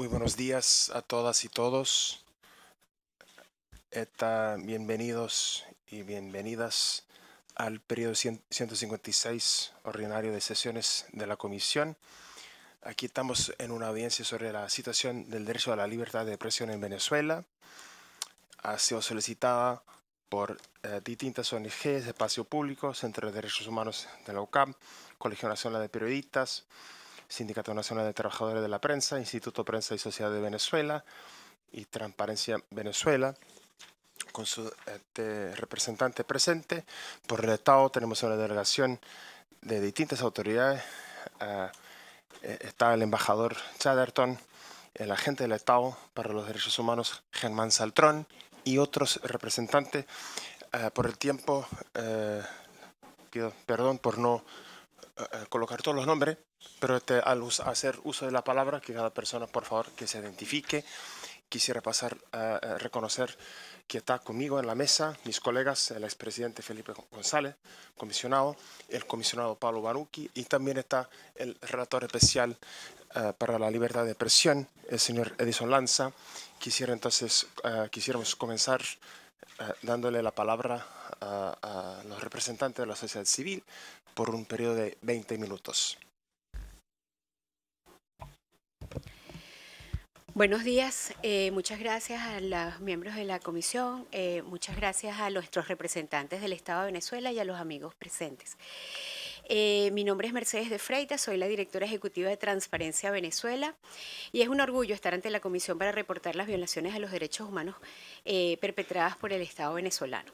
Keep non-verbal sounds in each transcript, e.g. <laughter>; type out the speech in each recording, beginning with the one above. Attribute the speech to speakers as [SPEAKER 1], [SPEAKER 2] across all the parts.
[SPEAKER 1] Muy buenos días a todas y todos. Están bienvenidos y bienvenidas al periodo 156 ordinario de sesiones de la Comisión. Aquí estamos en una audiencia sobre la situación del derecho a la libertad de expresión en Venezuela. Ha sido solicitada por eh, distintas ONGs, espacio público, Centro de Derechos Humanos de la UCAM, Colegio Nacional de Periodistas, Sindicato Nacional de Trabajadores de la Prensa, Instituto Prensa y Sociedad de Venezuela y Transparencia Venezuela, con su este, representante presente. Por el Estado tenemos una delegación de distintas autoridades. Ah, eh, está el embajador Chaderton, el agente del Estado para los Derechos Humanos Germán Saltrón y otros representantes. Ah, por el tiempo, eh, pido perdón por no eh, colocar todos los nombres, pero al hacer uso de la palabra, que cada persona, por favor, que se identifique, quisiera pasar a reconocer que está conmigo en la mesa, mis colegas, el expresidente Felipe González, comisionado, el comisionado Pablo Baruki y también está el relator especial eh, para la libertad de expresión, el señor Edison Lanza. Quisiera entonces, eh, quisiéramos comenzar eh, dándole la palabra a, a los representantes de la sociedad civil por un periodo de 20 minutos.
[SPEAKER 2] Buenos días, eh, muchas gracias a los miembros de la comisión, eh, muchas gracias a nuestros representantes del Estado de Venezuela y a los amigos presentes. Eh, mi nombre es Mercedes de Freitas, soy la directora ejecutiva de Transparencia Venezuela y es un orgullo estar ante la comisión para reportar las violaciones a los derechos humanos perpetradas por el Estado venezolano.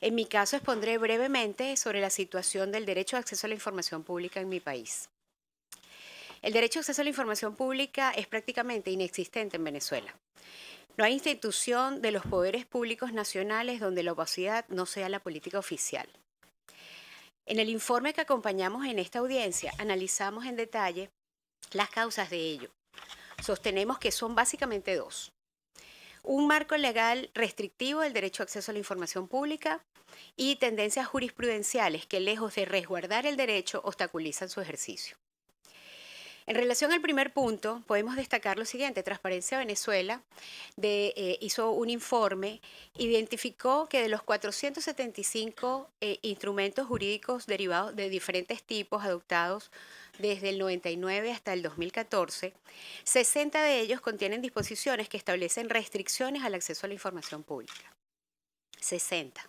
[SPEAKER 2] En mi caso expondré brevemente sobre la situación del derecho de acceso a la información pública en mi país. El derecho de acceso a la información pública es prácticamente inexistente en Venezuela. No hay institución de los poderes públicos nacionales donde la opacidad no sea la política oficial. En el informe que acompañamos en esta audiencia analizamos en detalle las causas de ello. Sostenemos que son básicamente dos. Un marco legal restrictivo del derecho a acceso a la información pública y tendencias jurisprudenciales que lejos de resguardar el derecho obstaculizan su ejercicio. En relación al primer punto, podemos destacar lo siguiente. Transparencia Venezuela eh, hizo un informe, identificó que de los 475 eh, instrumentos jurídicos derivados de diferentes tipos adoptados desde el 99 hasta el 2014, 60 de ellos contienen disposiciones que establecen restricciones al acceso a la información pública. 60.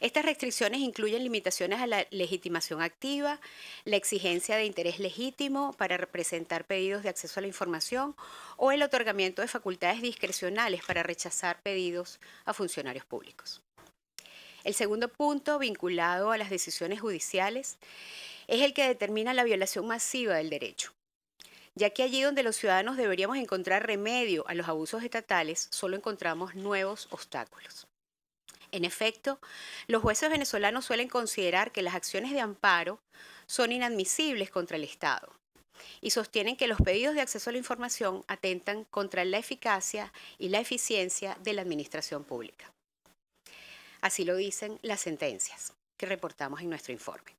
[SPEAKER 2] Estas restricciones incluyen limitaciones a la legitimación activa, la exigencia de interés legítimo para representar pedidos de acceso a la información o el otorgamiento de facultades discrecionales para rechazar pedidos a funcionarios públicos. El segundo punto, vinculado a las decisiones judiciales, es el que determina la violación masiva del derecho ya que allí donde los ciudadanos deberíamos encontrar remedio a los abusos estatales, solo encontramos nuevos obstáculos. En efecto, los jueces venezolanos suelen considerar que las acciones de amparo son inadmisibles contra el Estado y sostienen que los pedidos de acceso a la información atentan contra la eficacia y la eficiencia de la administración pública. Así lo dicen las sentencias que reportamos en nuestro informe.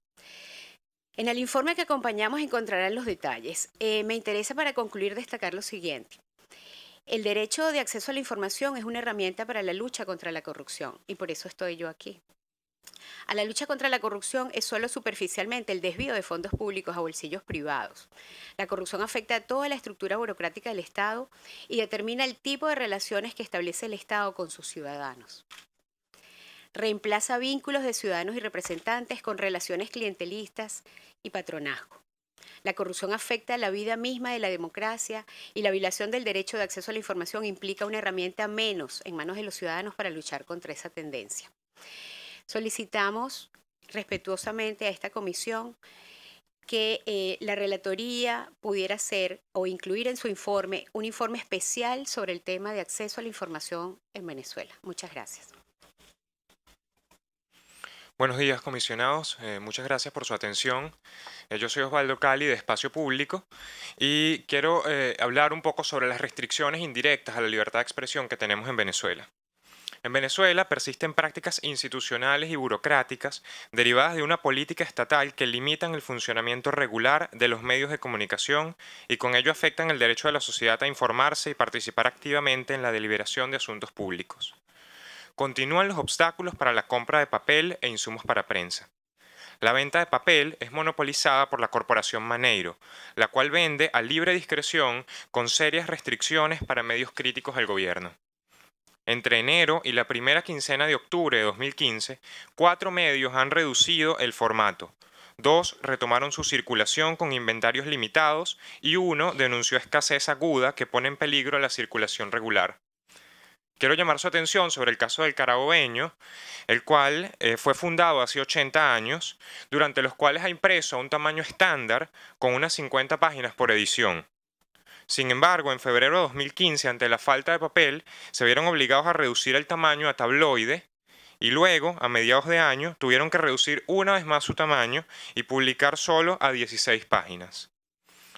[SPEAKER 2] En el informe que acompañamos encontrarán los detalles. Eh, me interesa para concluir destacar lo siguiente. El derecho de acceso a la información es una herramienta para la lucha contra la corrupción y por eso estoy yo aquí. A la lucha contra la corrupción es solo superficialmente el desvío de fondos públicos a bolsillos privados. La corrupción afecta a toda la estructura burocrática del Estado y determina el tipo de relaciones que establece el Estado con sus ciudadanos. Reemplaza vínculos de ciudadanos y representantes con relaciones clientelistas y patronazgo. La corrupción afecta la vida misma de la democracia y la violación del derecho de acceso a la información implica una herramienta menos en manos de los ciudadanos para luchar contra esa tendencia. Solicitamos respetuosamente a esta comisión que eh, la relatoría pudiera hacer o incluir en su informe un informe especial sobre el tema de acceso a la información en Venezuela. Muchas gracias.
[SPEAKER 3] Buenos días, comisionados. Eh, muchas gracias por su atención. Eh, yo soy Osvaldo Cali de Espacio Público y quiero eh, hablar un poco sobre las restricciones indirectas a la libertad de expresión que tenemos en Venezuela. En Venezuela persisten prácticas institucionales y burocráticas derivadas de una política estatal que limitan el funcionamiento regular de los medios de comunicación y con ello afectan el derecho de la sociedad a informarse y participar activamente en la deliberación de asuntos públicos continúan los obstáculos para la compra de papel e insumos para prensa. La venta de papel es monopolizada por la corporación Maneiro, la cual vende a libre discreción con serias restricciones para medios críticos al gobierno. Entre enero y la primera quincena de octubre de 2015, cuatro medios han reducido el formato. Dos retomaron su circulación con inventarios limitados y uno denunció escasez aguda que pone en peligro la circulación regular. Quiero llamar su atención sobre el caso del carabobeño, el cual eh, fue fundado hace 80 años, durante los cuales ha impreso a un tamaño estándar con unas 50 páginas por edición. Sin embargo, en febrero de 2015, ante la falta de papel, se vieron obligados a reducir el tamaño a tabloide y luego, a mediados de año, tuvieron que reducir una vez más su tamaño y publicar solo a 16 páginas.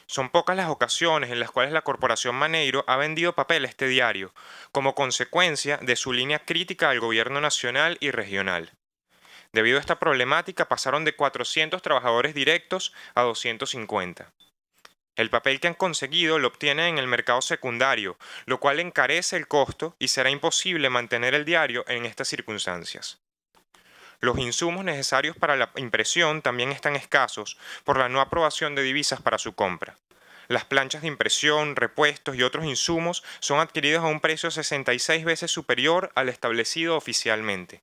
[SPEAKER 3] Son pocas las ocasiones en las cuales la Corporación Maneiro ha vendido papel este diario, como consecuencia de su línea crítica al gobierno nacional y regional. Debido a esta problemática pasaron de 400 trabajadores directos a 250. El papel que han conseguido lo obtienen en el mercado secundario, lo cual encarece el costo y será imposible mantener el diario en estas circunstancias. Los insumos necesarios para la impresión también están escasos por la no aprobación de divisas para su compra. Las planchas de impresión, repuestos y otros insumos son adquiridos a un precio 66 veces superior al establecido oficialmente.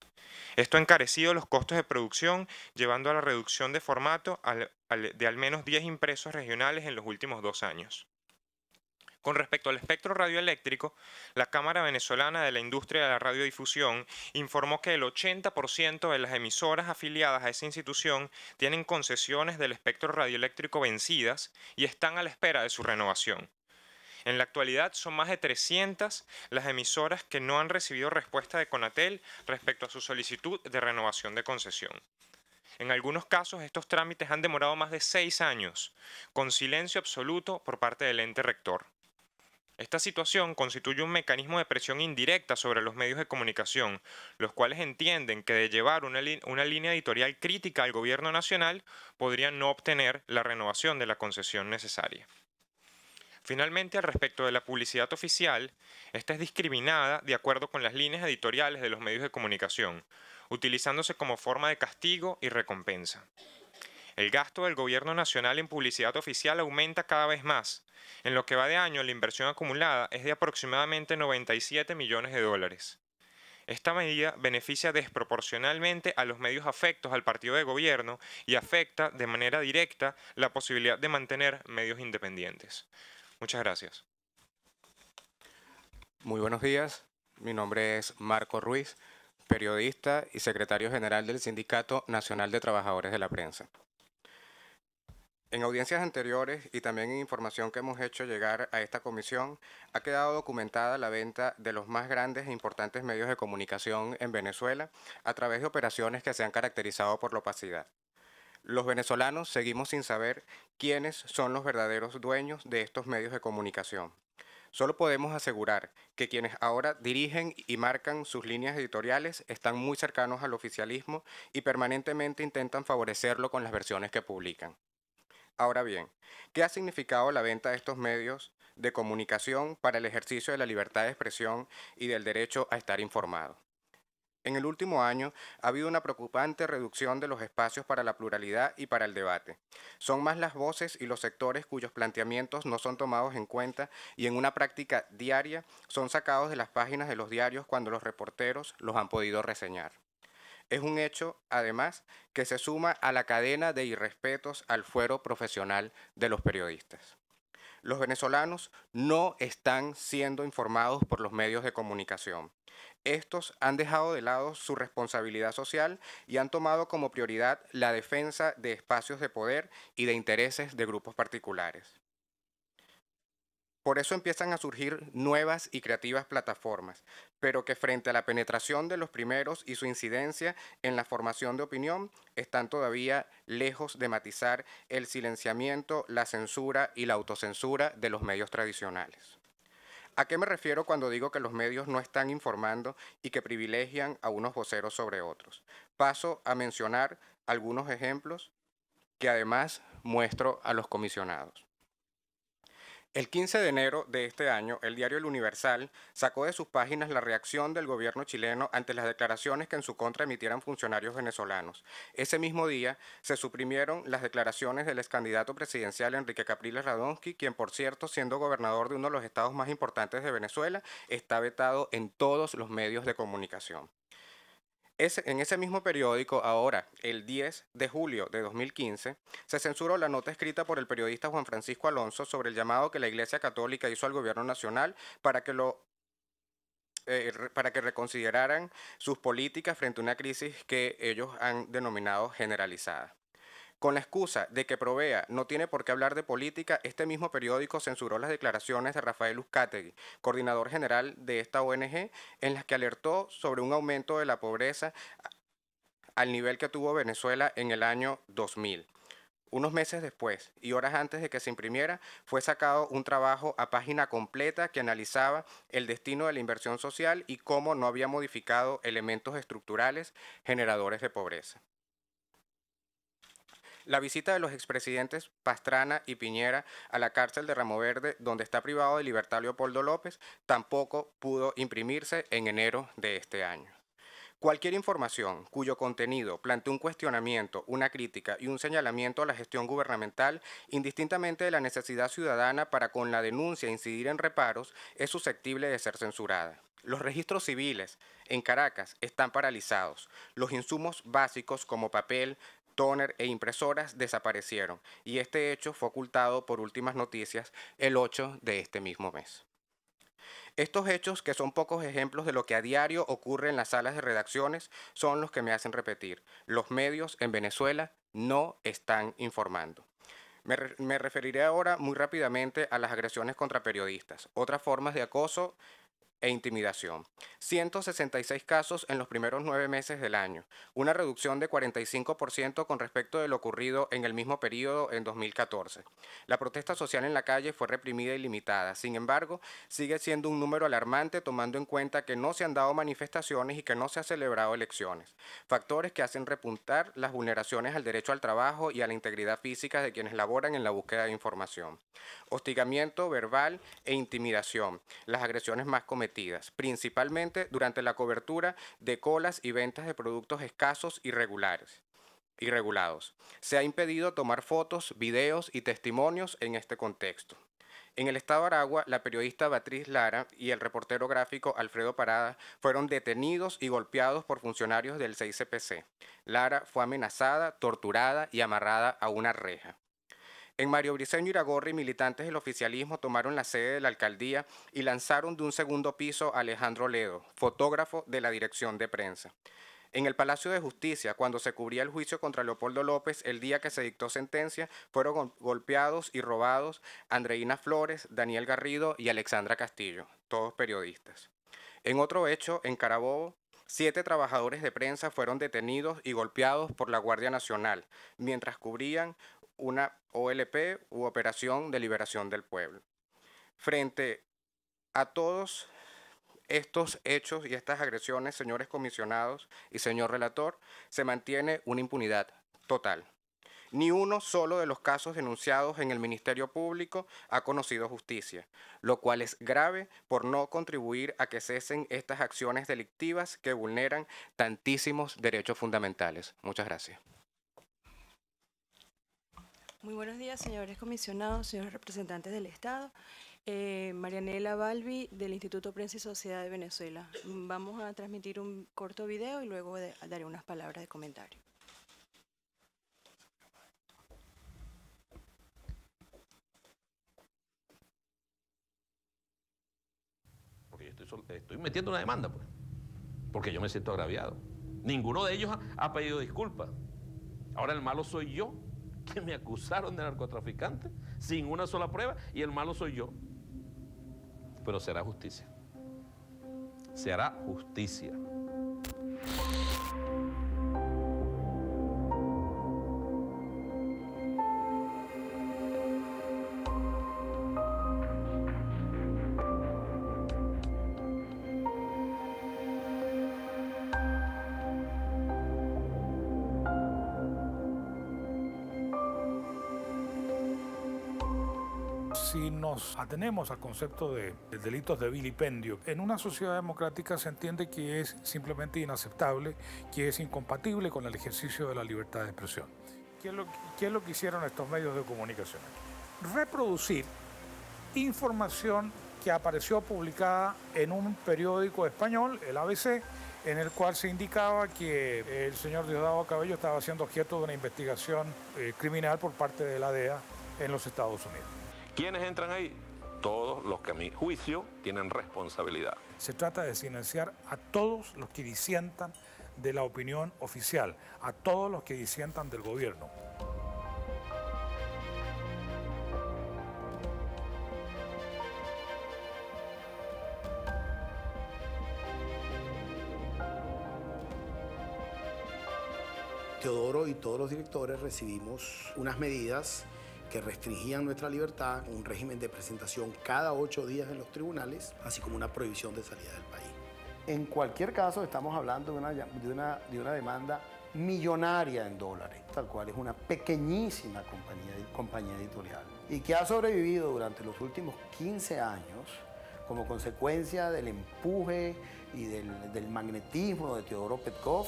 [SPEAKER 3] Esto ha encarecido los costos de producción, llevando a la reducción de formato de al menos 10 impresos regionales en los últimos dos años. Con respecto al espectro radioeléctrico, la Cámara Venezolana de la Industria de la Radiodifusión informó que el 80% de las emisoras afiliadas a esa institución tienen concesiones del espectro radioeléctrico vencidas y están a la espera de su renovación. En la actualidad son más de 300 las emisoras que no han recibido respuesta de Conatel respecto a su solicitud de renovación de concesión. En algunos casos estos trámites han demorado más de seis años, con silencio absoluto por parte del ente rector. Esta situación constituye un mecanismo de presión indirecta sobre los medios de comunicación, los cuales entienden que de llevar una, línea editorial crítica al gobierno nacional podrían no obtener la renovación de la concesión necesaria. Finalmente, al respecto de la publicidad oficial, esta es discriminada de acuerdo con las líneas editoriales de los medios de comunicación, utilizándose como forma de castigo y recompensa. El gasto del gobierno nacional en publicidad oficial aumenta cada vez más. En lo que va de año, la inversión acumulada es de aproximadamente 97 millones de dólares. Esta medida beneficia desproporcionalmente a los medios afectos al partido de gobierno y afecta de manera directa la posibilidad de mantener medios independientes. Muchas gracias.
[SPEAKER 4] Muy buenos días. Mi nombre es Marco Ruiz, periodista y secretario general del Sindicato Nacional de Trabajadores de la Prensa. En audiencias anteriores y también en información que hemos hecho llegar a esta comisión, ha quedado documentada la venta de los más grandes e importantes medios de comunicación en Venezuela a través de operaciones que se han caracterizado por la opacidad. Los venezolanos seguimos sin saber quiénes son los verdaderos dueños de estos medios de comunicación. Solo podemos asegurar que quienes ahora dirigen y marcan sus líneas editoriales están muy cercanos al oficialismo y permanentemente intentan favorecerlo con las versiones que publican. Ahora bien, ¿qué ha significado la venta de estos medios de comunicación para el ejercicio de la libertad de expresión y del derecho a estar informado? En el último año ha habido una preocupante reducción de los espacios para la pluralidad y para el debate. Son más las voces y los sectores cuyos planteamientos no son tomados en cuenta y en una práctica diaria son sacados de las páginas de los diarios cuando los reporteros los han podido reseñar. Es un hecho, además, que se suma a la cadena de irrespetos al fuero profesional de los periodistas. Los venezolanos no están siendo informados por los medios de comunicación. Estos han dejado de lado su responsabilidad social y han tomado como prioridad la defensa de espacios de poder y de intereses de grupos particulares. Por eso empiezan a surgir nuevas y creativas plataformas, pero que frente a la penetración de los primeros y su incidencia en la formación de opinión, están todavía lejos de matizar el silenciamiento, la censura y la autocensura de los medios tradicionales. ¿A qué me refiero cuando digo que los medios no están informando y que privilegian a unos voceros sobre otros? Paso a mencionar algunos ejemplos que además muestro a los comisionados. El 15 de enero de este año, el diario El Universal sacó de sus páginas la reacción del gobierno chileno ante las declaraciones que en su contra emitieran funcionarios venezolanos. Ese mismo día se suprimieron las declaraciones del ex candidato presidencial Enrique Capriles Radonsky, quien por cierto, siendo gobernador de uno de los estados más importantes de Venezuela, está vetado en todos los medios de comunicación en ese mismo periódico, ahora, el 10 de julio de 2015, se censuró la nota escrita por el periodista Juan Francisco Alonso sobre el llamado que la Iglesia Católica hizo al gobierno nacional para que lo eh, para que reconsideraran sus políticas frente a una crisis que ellos han denominado generalizada. Con la excusa de que Provea no tiene por qué hablar de política, este mismo periódico censuró las declaraciones de Rafael Uzcategui, coordinador general de esta ONG, en las que alertó sobre un aumento de la pobreza al nivel que tuvo Venezuela en el año 2000. Unos meses después y horas antes de que se imprimiera, fue sacado un trabajo a página completa que analizaba el destino de la inversión social y cómo no había modificado elementos estructurales generadores de pobreza. La visita de los expresidentes Pastrana y Piñera a la cárcel de Ramo Verde, donde está privado de libertad Leopoldo López, tampoco pudo imprimirse en enero de este año. Cualquier información cuyo contenido plantea un cuestionamiento, una crítica y un señalamiento a la gestión gubernamental, indistintamente de la necesidad ciudadana para con la denuncia incidir en reparos, es susceptible de ser censurada. Los registros civiles en Caracas están paralizados. Los insumos básicos como papel, toner e impresoras desaparecieron y este hecho fue ocultado por últimas noticias el 8 de este mismo mes. Estos hechos, que son pocos ejemplos de lo que a diario ocurre en las salas de redacciones, son los que me hacen repetir. Los medios en Venezuela no están informando. Me, referiré ahora muy rápidamente a las agresiones contra periodistas, otras formas de acoso e intimidación. 166 casos en los primeros nueve meses del año, una reducción de 45% con respecto de lo ocurrido en el mismo periodo en 2014. La protesta social en la calle fue reprimida y limitada, sin embargo, sigue siendo un número alarmante tomando en cuenta que no se han dado manifestaciones y que no se han celebrado elecciones, factores que hacen repuntar las vulneraciones al derecho al trabajo y a la integridad física de quienes laboran en la búsqueda de información. Hostigamiento verbal e intimidación, las agresiones más cometidas principalmente durante la cobertura de colas y ventas de productos escasos y regulados. Se ha impedido tomar fotos, videos y testimonios en este contexto. En el estado Aragua, la periodista Beatriz Lara y el reportero gráfico Alfredo Parada fueron detenidos y golpeados por funcionarios del CICPC. Lara fue amenazada, torturada y amarrada a una reja. En Mario Briceño Iragorri, militantes del oficialismo tomaron la sede de la alcaldía y lanzaron de un segundo piso a Alejandro Ledo, fotógrafo de la dirección de prensa. En el Palacio de Justicia, cuando se cubría el juicio contra Leopoldo López, el día que se dictó sentencia, fueron golpeados y robados Andreina Flores, Daniel Garrido y Alexandra Castillo, todos periodistas. En otro hecho, en Carabobo, siete trabajadores de prensa fueron detenidos y golpeados por la Guardia Nacional mientras cubrían una OLP u Operación de Liberación del Pueblo. Frente a todos estos hechos y estas agresiones, señores comisionados y señor relator, se mantiene una impunidad total. Ni uno solo de los casos denunciados en el Ministerio Público ha conocido justicia, lo cual es grave por no contribuir a que cesen estas acciones delictivas que vulneran tantísimos derechos fundamentales. Muchas gracias.
[SPEAKER 5] Muy buenos días, señores comisionados, señores representantes del Estado. Eh, Marianela Balbi, del Instituto Prensa y Sociedad de Venezuela. Vamos a transmitir un corto video y luego daré unas palabras de comentario.
[SPEAKER 6] Porque yo estoy, metiendo una demanda, pues, porque yo me siento agraviado. Ninguno de ellos ha pedido disculpas. Ahora el malo soy yo que me acusaron de narcotraficante sin una sola prueba y el malo soy yo. Pero será justicia. Se hará justicia.
[SPEAKER 7] tenemos al concepto de, delitos de vilipendio. En una sociedad democrática se entiende que es simplemente inaceptable, que es incompatible con el ejercicio de la libertad de expresión. ¿Qué es lo, qué lo que hicieron estos medios de comunicación? Reproducir información que apareció publicada en un periódico español, el ABC, en el cual se indicaba que el señor Diosdado Cabello estaba siendo objeto de una investigación eh, criminal por parte de la DEA en los Estados Unidos.
[SPEAKER 6] ¿Quiénes entran ahí? todos los que a mi juicio tienen responsabilidad.
[SPEAKER 7] Se trata de silenciar a todos los que disientan de la opinión oficial, a todos los que disientan del gobierno.
[SPEAKER 8] Teodoro y todos los directores recibimos unas medidas que restringían nuestra libertad, un régimen de presentación cada ocho días en los tribunales, así como una prohibición de salida del país. En cualquier caso, estamos hablando de una, de una, demanda millonaria en dólares, tal cual es una pequeñísima compañía, compañía editorial, y que ha sobrevivido durante los últimos 15 años como consecuencia del empuje y del, del magnetismo de Teodoro Petkov.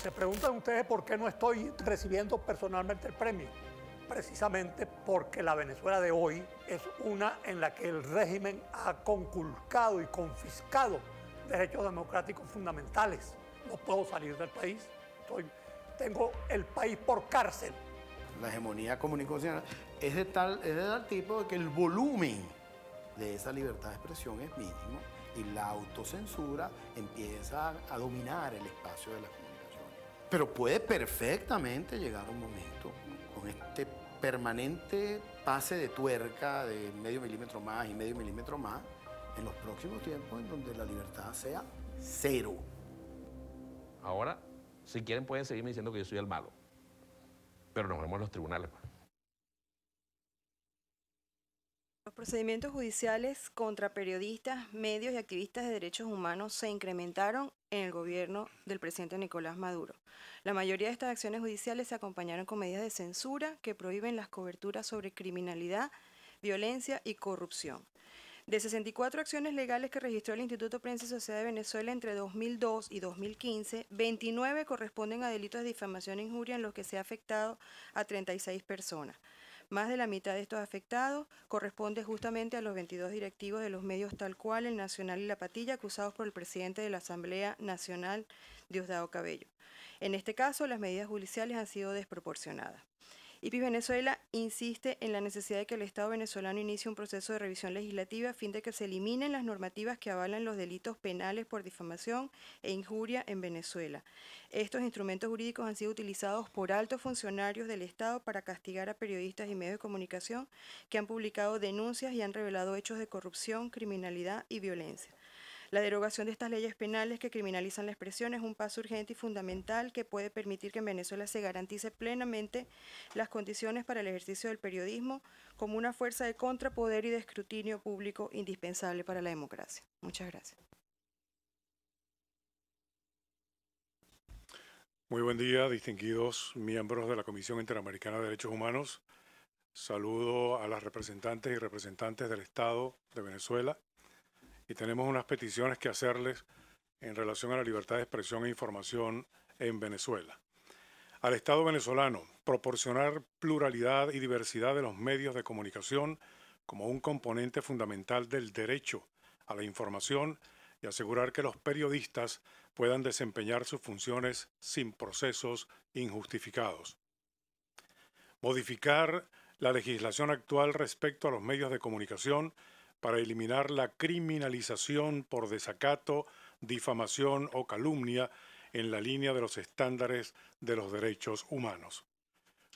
[SPEAKER 9] Se preguntan ustedes por qué no estoy recibiendo personalmente el premio. Precisamente porque la Venezuela de hoy es una en la que el régimen ha conculcado y confiscado derechos democráticos fundamentales. No puedo salir del país. tengo el país por
[SPEAKER 8] cárcel. La hegemonía comunicacional es de tal, tipo que el volumen de esa libertad de expresión es mínimo y la autocensura empieza a dominar el espacio de la pero puede perfectamente llegar un momento con este permanente pase de tuerca de medio milímetro más y medio milímetro más en los próximos tiempos en donde la libertad sea cero.
[SPEAKER 6] Ahora, si quieren pueden seguirme diciendo que yo soy el malo, pero nos vemos en los tribunales. Pues.
[SPEAKER 5] Los procedimientos judiciales contra periodistas, medios y activistas de derechos humanos se incrementaron en el gobierno del presidente Nicolás Maduro. La mayoría de estas acciones judiciales se acompañaron con medidas de censura que prohíben las coberturas sobre criminalidad, violencia y corrupción. De 64 acciones legales que registró el Instituto Prensa y Sociedad de Venezuela entre 2002 y 2015, 29 corresponden a delitos de difamación e injuria en los que se ha afectado a 36 personas. Más de la mitad de estos afectados corresponde justamente a los 22 directivos de los medios tal cual, el Nacional y la Patilla, acusados por el presidente de la Asamblea Nacional, Diosdado Cabello. En este caso, las medidas judiciales han sido desproporcionadas. IPIS Venezuela insiste en la necesidad de que el Estado venezolano inicie un proceso de revisión legislativa a fin de que se eliminen las normativas que avalan los delitos penales por difamación e injuria en Venezuela. Estos instrumentos jurídicos han sido utilizados por altos funcionarios del Estado para castigar a periodistas y medios de comunicación que han publicado denuncias y han revelado hechos de corrupción, criminalidad y violencia. La derogación de estas leyes penales que criminalizan la expresión es un paso urgente y fundamental que puede permitir que en Venezuela se garantice plenamente las condiciones para el ejercicio del periodismo como una fuerza de contrapoder y de escrutinio público indispensable para la democracia. Muchas gracias.
[SPEAKER 7] Muy buen día, distinguidos miembros de la Comisión Interamericana de Derechos Humanos. Saludo a las representantes y representantes del Estado de Venezuela y tenemos unas peticiones que hacerles en relación a la libertad de expresión e información en Venezuela. Al Estado venezolano, proporcionar pluralidad y diversidad de los medios de comunicación como un componente fundamental del derecho a la información y asegurar que los periodistas puedan desempeñar sus funciones sin procesos injustificados. Modificar la legislación actual respecto a los medios de comunicación para eliminar la criminalización por desacato, difamación o calumnia en la línea de los estándares de los derechos humanos.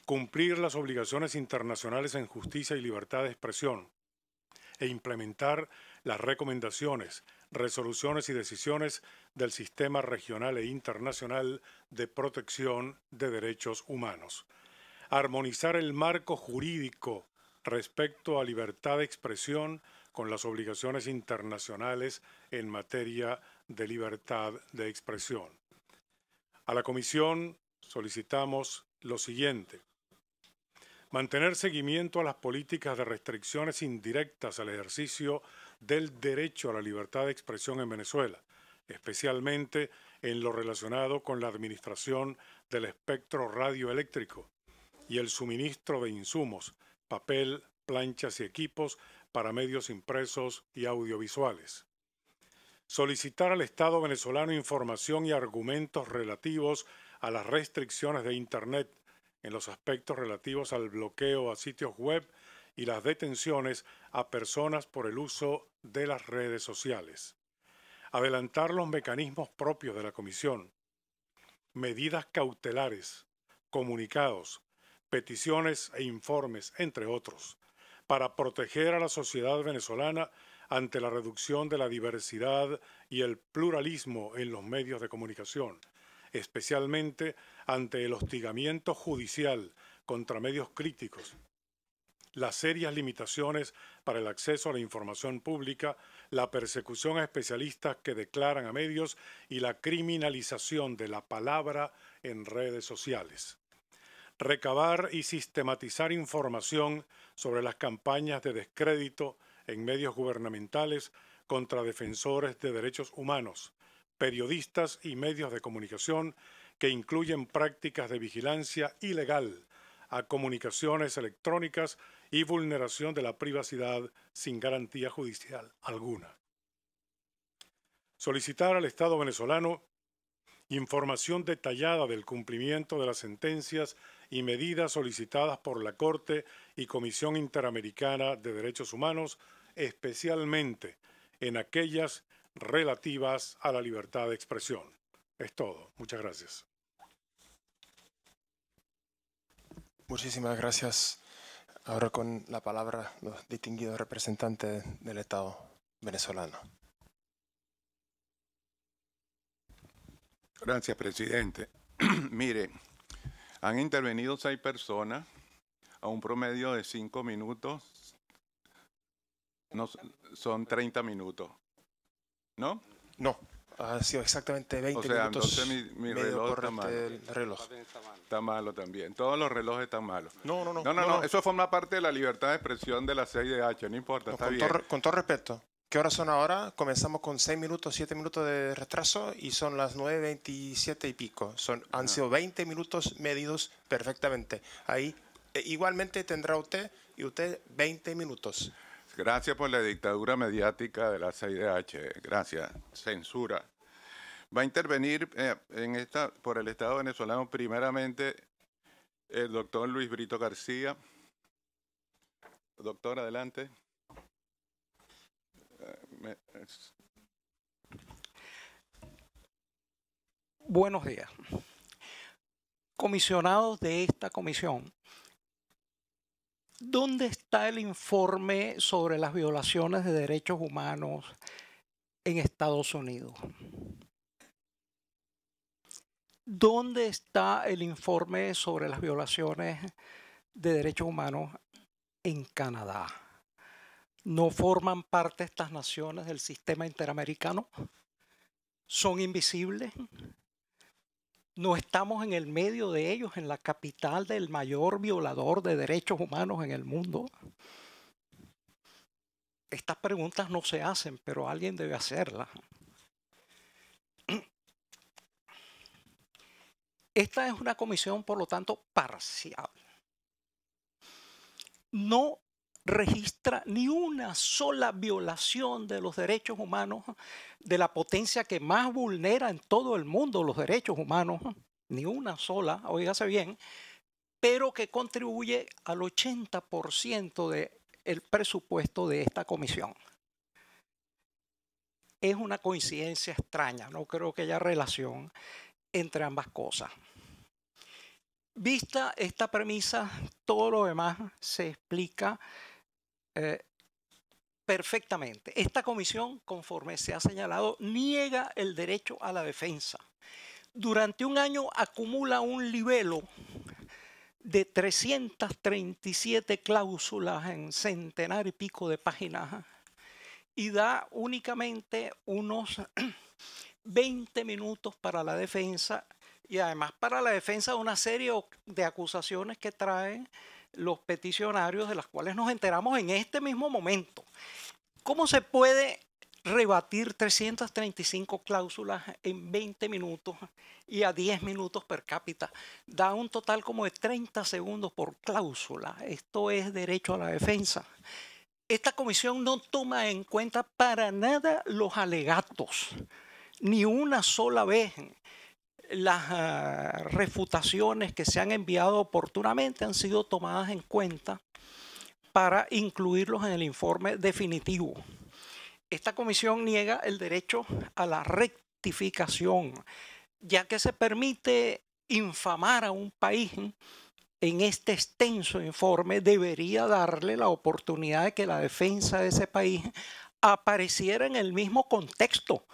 [SPEAKER 7] Cumplir las obligaciones internacionales en justicia y libertad de expresión e implementar las recomendaciones, resoluciones y decisiones del sistema regional e internacional de protección de derechos humanos. Armonizar el marco jurídico respecto a libertad de expresión con las obligaciones internacionales en materia de libertad de expresión. A la Comisión solicitamos lo siguiente. Mantener seguimiento a las políticas de restricciones indirectas al ejercicio del derecho a la libertad de expresión en Venezuela, especialmente en lo relacionado con la administración del espectro radioeléctrico y el suministro de insumos, papel, planchas y equipos para medios impresos y audiovisuales. Solicitar al Estado venezolano información y argumentos relativos a las restricciones de Internet en los aspectos relativos al bloqueo a sitios web y las detenciones a personas por el uso de las redes sociales. Adelantar los mecanismos propios de la Comisión. Medidas cautelares, comunicados, peticiones e informes, entre otros para proteger a la sociedad venezolana ante la reducción de la diversidad y el pluralismo en los medios de comunicación, especialmente ante el hostigamiento judicial contra medios críticos, las serias limitaciones para el acceso a la información pública, la persecución a especialistas que declaran a medios y la criminalización de la palabra en redes sociales recabar y sistematizar información sobre las campañas de descrédito en medios gubernamentales contra defensores de derechos humanos, periodistas y medios de comunicación que incluyen prácticas de vigilancia ilegal a comunicaciones electrónicas y vulneración de la privacidad sin garantía judicial alguna. Solicitar al Estado venezolano información detallada del cumplimiento de las sentencias y medidas solicitadas por la Corte y Comisión Interamericana de Derechos Humanos, especialmente en aquellas relativas a la libertad de expresión. Es todo. Muchas gracias.
[SPEAKER 1] Muchísimas gracias. Ahora con la palabra los distinguidos representantes del Estado venezolano.
[SPEAKER 10] Gracias, presidente. <clears throat> Mire, han intervenido seis personas a un promedio de cinco minutos. son 30 minutos.
[SPEAKER 1] ¿No? No. Ha sido exactamente 20 o sea, minutos. Entonces mi, reloj está malo.
[SPEAKER 10] Está malo también. Todos los relojes están malos.
[SPEAKER 1] No, no, no. No, no, Eso
[SPEAKER 10] forma parte de la libertad de expresión de la CIDH. No importa, está bien.
[SPEAKER 1] con todo respeto. ¿Qué horas son ahora? Comenzamos con 6 minutos, 7 minutos de retraso y son las 9.27 y pico. Son, han ah. sido 20 minutos medidos perfectamente. Ahí e, igualmente tendrá usted y usted 20 minutos. Gracias por
[SPEAKER 10] la dictadura mediática de la CIDH. Gracias. Censura. Va a intervenir eh, en esta, por el Estado venezolano primeramente el doctor Luis Brito García. Doctor, adelante.
[SPEAKER 9] Buenos días. Comisionados de esta comisión, ¿dónde está el informe sobre las violaciones de derechos humanos en Estados Unidos? ¿Dónde está el informe sobre las violaciones de derechos humanos en Canadá? no forman parte estas naciones del sistema interamericano, son invisibles, no estamos en el medio de ellos, en la capital del mayor violador de derechos humanos en el mundo. Estas preguntas no se hacen, pero alguien debe hacerlas. Esta es una comisión, por lo tanto, parcial. No registra ni una sola violación de los derechos humanos de la potencia que más vulnera en todo el mundo los derechos humanos, ni una sola, oígase bien, pero que contribuye al 80% del presupuesto de esta comisión. Es una coincidencia extraña, no creo que haya relación entre ambas cosas. Vista esta premisa, todo lo demás se explica eh, perfectamente. Esta comisión, conforme se ha señalado, niega el derecho a la defensa. Durante un año acumula un libelo de 337 cláusulas en centenar y pico de páginas ¿eh? y da únicamente unos 20 <clears throat> minutos para la defensa y además para la defensa de una serie de acusaciones que traen los peticionarios, de las cuales nos enteramos en este mismo momento. ¿Cómo se puede rebatir 335 cláusulas en 20 minutos y a 10 minutos per cápita. Da un total como de 30 segundos por cláusula. Esto es derecho a la defensa. Esta comisión no toma en cuenta para nada los alegatos, ni una sola vez las ah, refutaciones que se han enviado oportunamente han sido tomadas en cuenta para incluirlos en el informe definitivo. Esta comisión niega el derecho a la rectificación, ya que se permite infamar a un país en este extenso informe debería darle la oportunidad de que la defensa de ese país apareciera en el mismo contexto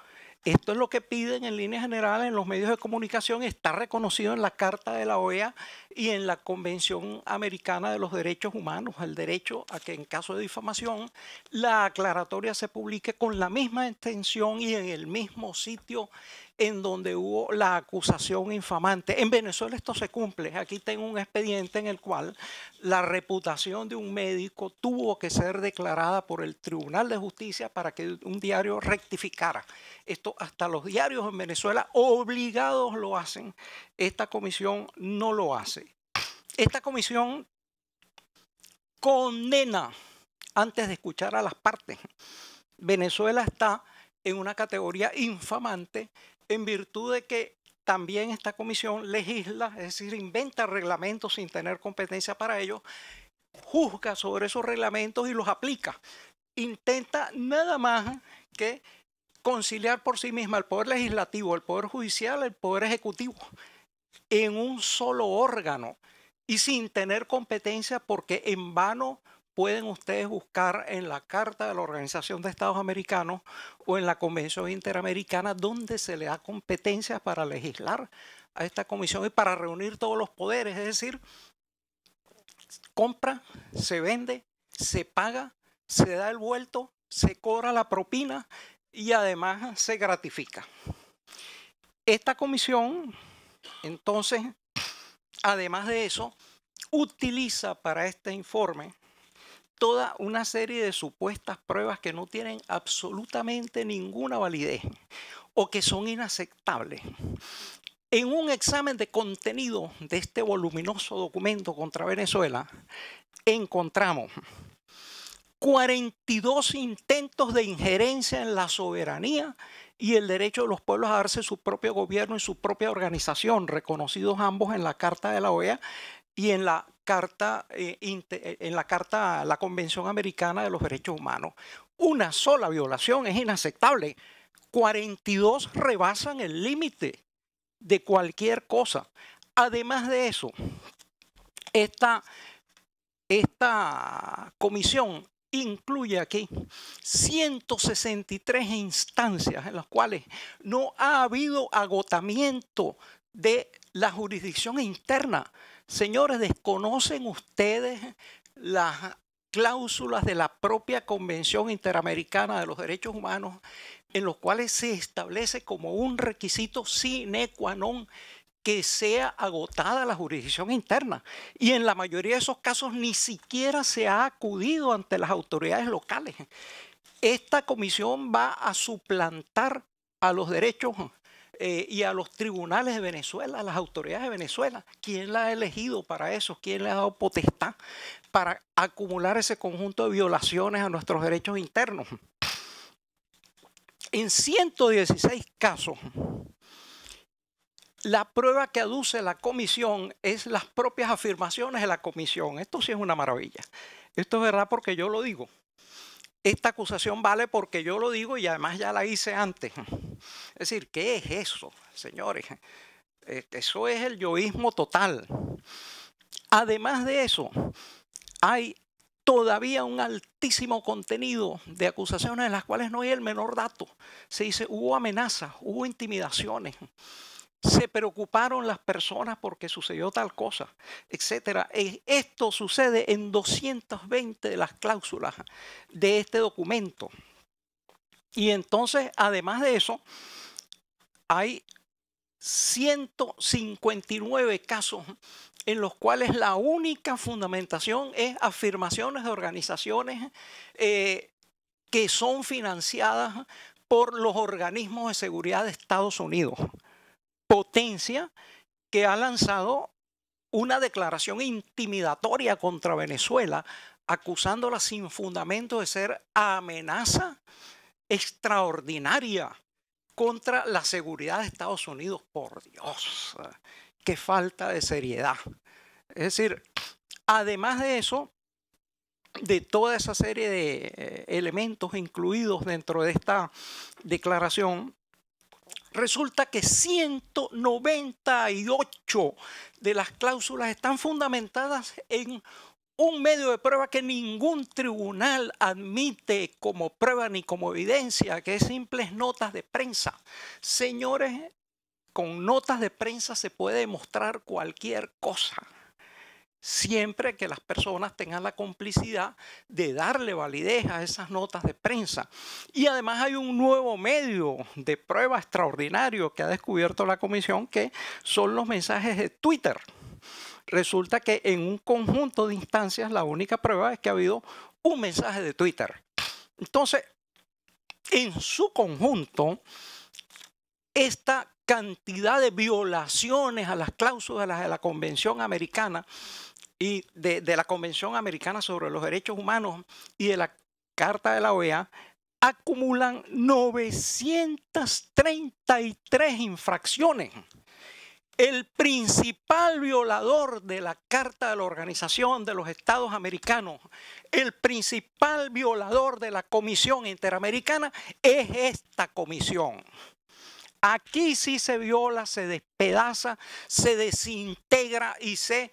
[SPEAKER 9] esto es lo que piden en línea general en los medios de comunicación, está reconocido en la Carta de la OEA y en la Convención Americana de los Derechos Humanos, el derecho a que en caso de difamación la aclaratoria se publique con la misma extensión y en el mismo sitio en donde hubo la acusación infamante. En Venezuela esto se cumple. Aquí tengo un expediente en el cual la reputación de un médico tuvo que ser declarada por el Tribunal de Justicia para que un diario rectificara. Esto hasta los diarios en Venezuela obligados lo hacen. Esta comisión no lo hace. Esta comisión condena antes de escuchar a las partes. Venezuela está en una categoría infamante en virtud de que también esta comisión legisla, es decir, inventa reglamentos sin tener competencia para ellos, juzga sobre esos reglamentos y los aplica. Intenta nada más que conciliar por sí misma el poder legislativo, el poder judicial, el poder ejecutivo, en un solo órgano y sin tener competencia porque en vano pueden ustedes buscar en la Carta de la Organización de Estados Americanos o en la Convención Interamericana donde se le da competencias para legislar a esta comisión y para reunir todos los poderes, es decir, compra, se vende, se paga, se da el vuelto, se cobra la propina y además se gratifica. Esta comisión, entonces, además de eso, utiliza para este informe toda una serie de supuestas pruebas que no tienen absolutamente ninguna validez o que son inaceptables. En un examen de contenido de este voluminoso documento contra Venezuela, encontramos 42 intentos de injerencia en la soberanía y el derecho de los pueblos a darse su propio gobierno y su propia organización, reconocidos ambos en la Carta de la OEA y en la carta, eh, eh, en la carta, la Convención Americana de los Derechos Humanos. Una sola violación es inaceptable. 42 rebasan el límite de cualquier cosa. Además de eso, esta, esta comisión incluye aquí 163 instancias en las cuales no ha habido agotamiento de la jurisdicción interna Señores, ¿desconocen ustedes las cláusulas de la propia Convención Interamericana de los Derechos Humanos en los cuales se establece como un requisito sine qua non que sea agotada la jurisdicción interna. Y en la mayoría de esos casos ni siquiera se ha acudido ante las autoridades locales. Esta comisión va a suplantar a los derechos eh, y a los tribunales de Venezuela, a las autoridades de Venezuela. ¿Quién la ha elegido para eso? ¿Quién le ha dado potestad para acumular ese conjunto de violaciones a nuestros derechos internos? En 116 casos, la prueba que aduce la comisión es las propias afirmaciones de la comisión. Esto sí es una maravilla. Esto es verdad porque yo lo digo. Esta acusación vale porque yo lo digo y además ya la hice antes. Es decir, ¿qué es eso, señores? E, eso es el yoísmo total. Además de eso, hay todavía un altísimo contenido de acusaciones de las cuales no hay el menor dato. Se dice, hubo amenazas, hubo intimidaciones, se preocuparon las personas porque sucedió tal cosa, etc. E, esto sucede en 220 de las cláusulas de este documento. Y entonces, además de eso, hay 159 casos en los cuales la única fundamentación es afirmaciones de organizaciones eh, que son financiadas por los organismos de seguridad de Estados Unidos. Potencia que ha lanzado una declaración intimidatoria contra Venezuela, acusándola sin fundamento de ser amenaza extraordinaria contra la seguridad de Estados Unidos. Por Dios, qué falta de seriedad. Es decir, además de eso, de toda esa serie de eh, elementos incluidos dentro de esta declaración, resulta que 198 de las cláusulas están fundamentadas en un medio de prueba que ningún tribunal admite como prueba ni como evidencia, que es simples notas de prensa. Señores, con notas de prensa se puede demostrar cualquier cosa, siempre que las personas tengan la complicidad de darle validez a esas notas de prensa. Y además hay un nuevo medio de prueba extraordinario que ha descubierto la comisión, que son los mensajes de Twitter Resulta que en un conjunto de instancias la única prueba es que ha habido un mensaje de Twitter. Entonces, en su conjunto, esta cantidad de violaciones a las cláusulas de la Convención Americana y de, la Convención Americana sobre los Derechos Humanos y de la Carta de la OEA acumulan 933 infracciones el principal violador de la Carta de la Organización de los Estados Americanos, el principal violador de la Comisión Interamericana es esta comisión. Aquí sí se viola, se despedaza, se desintegra y se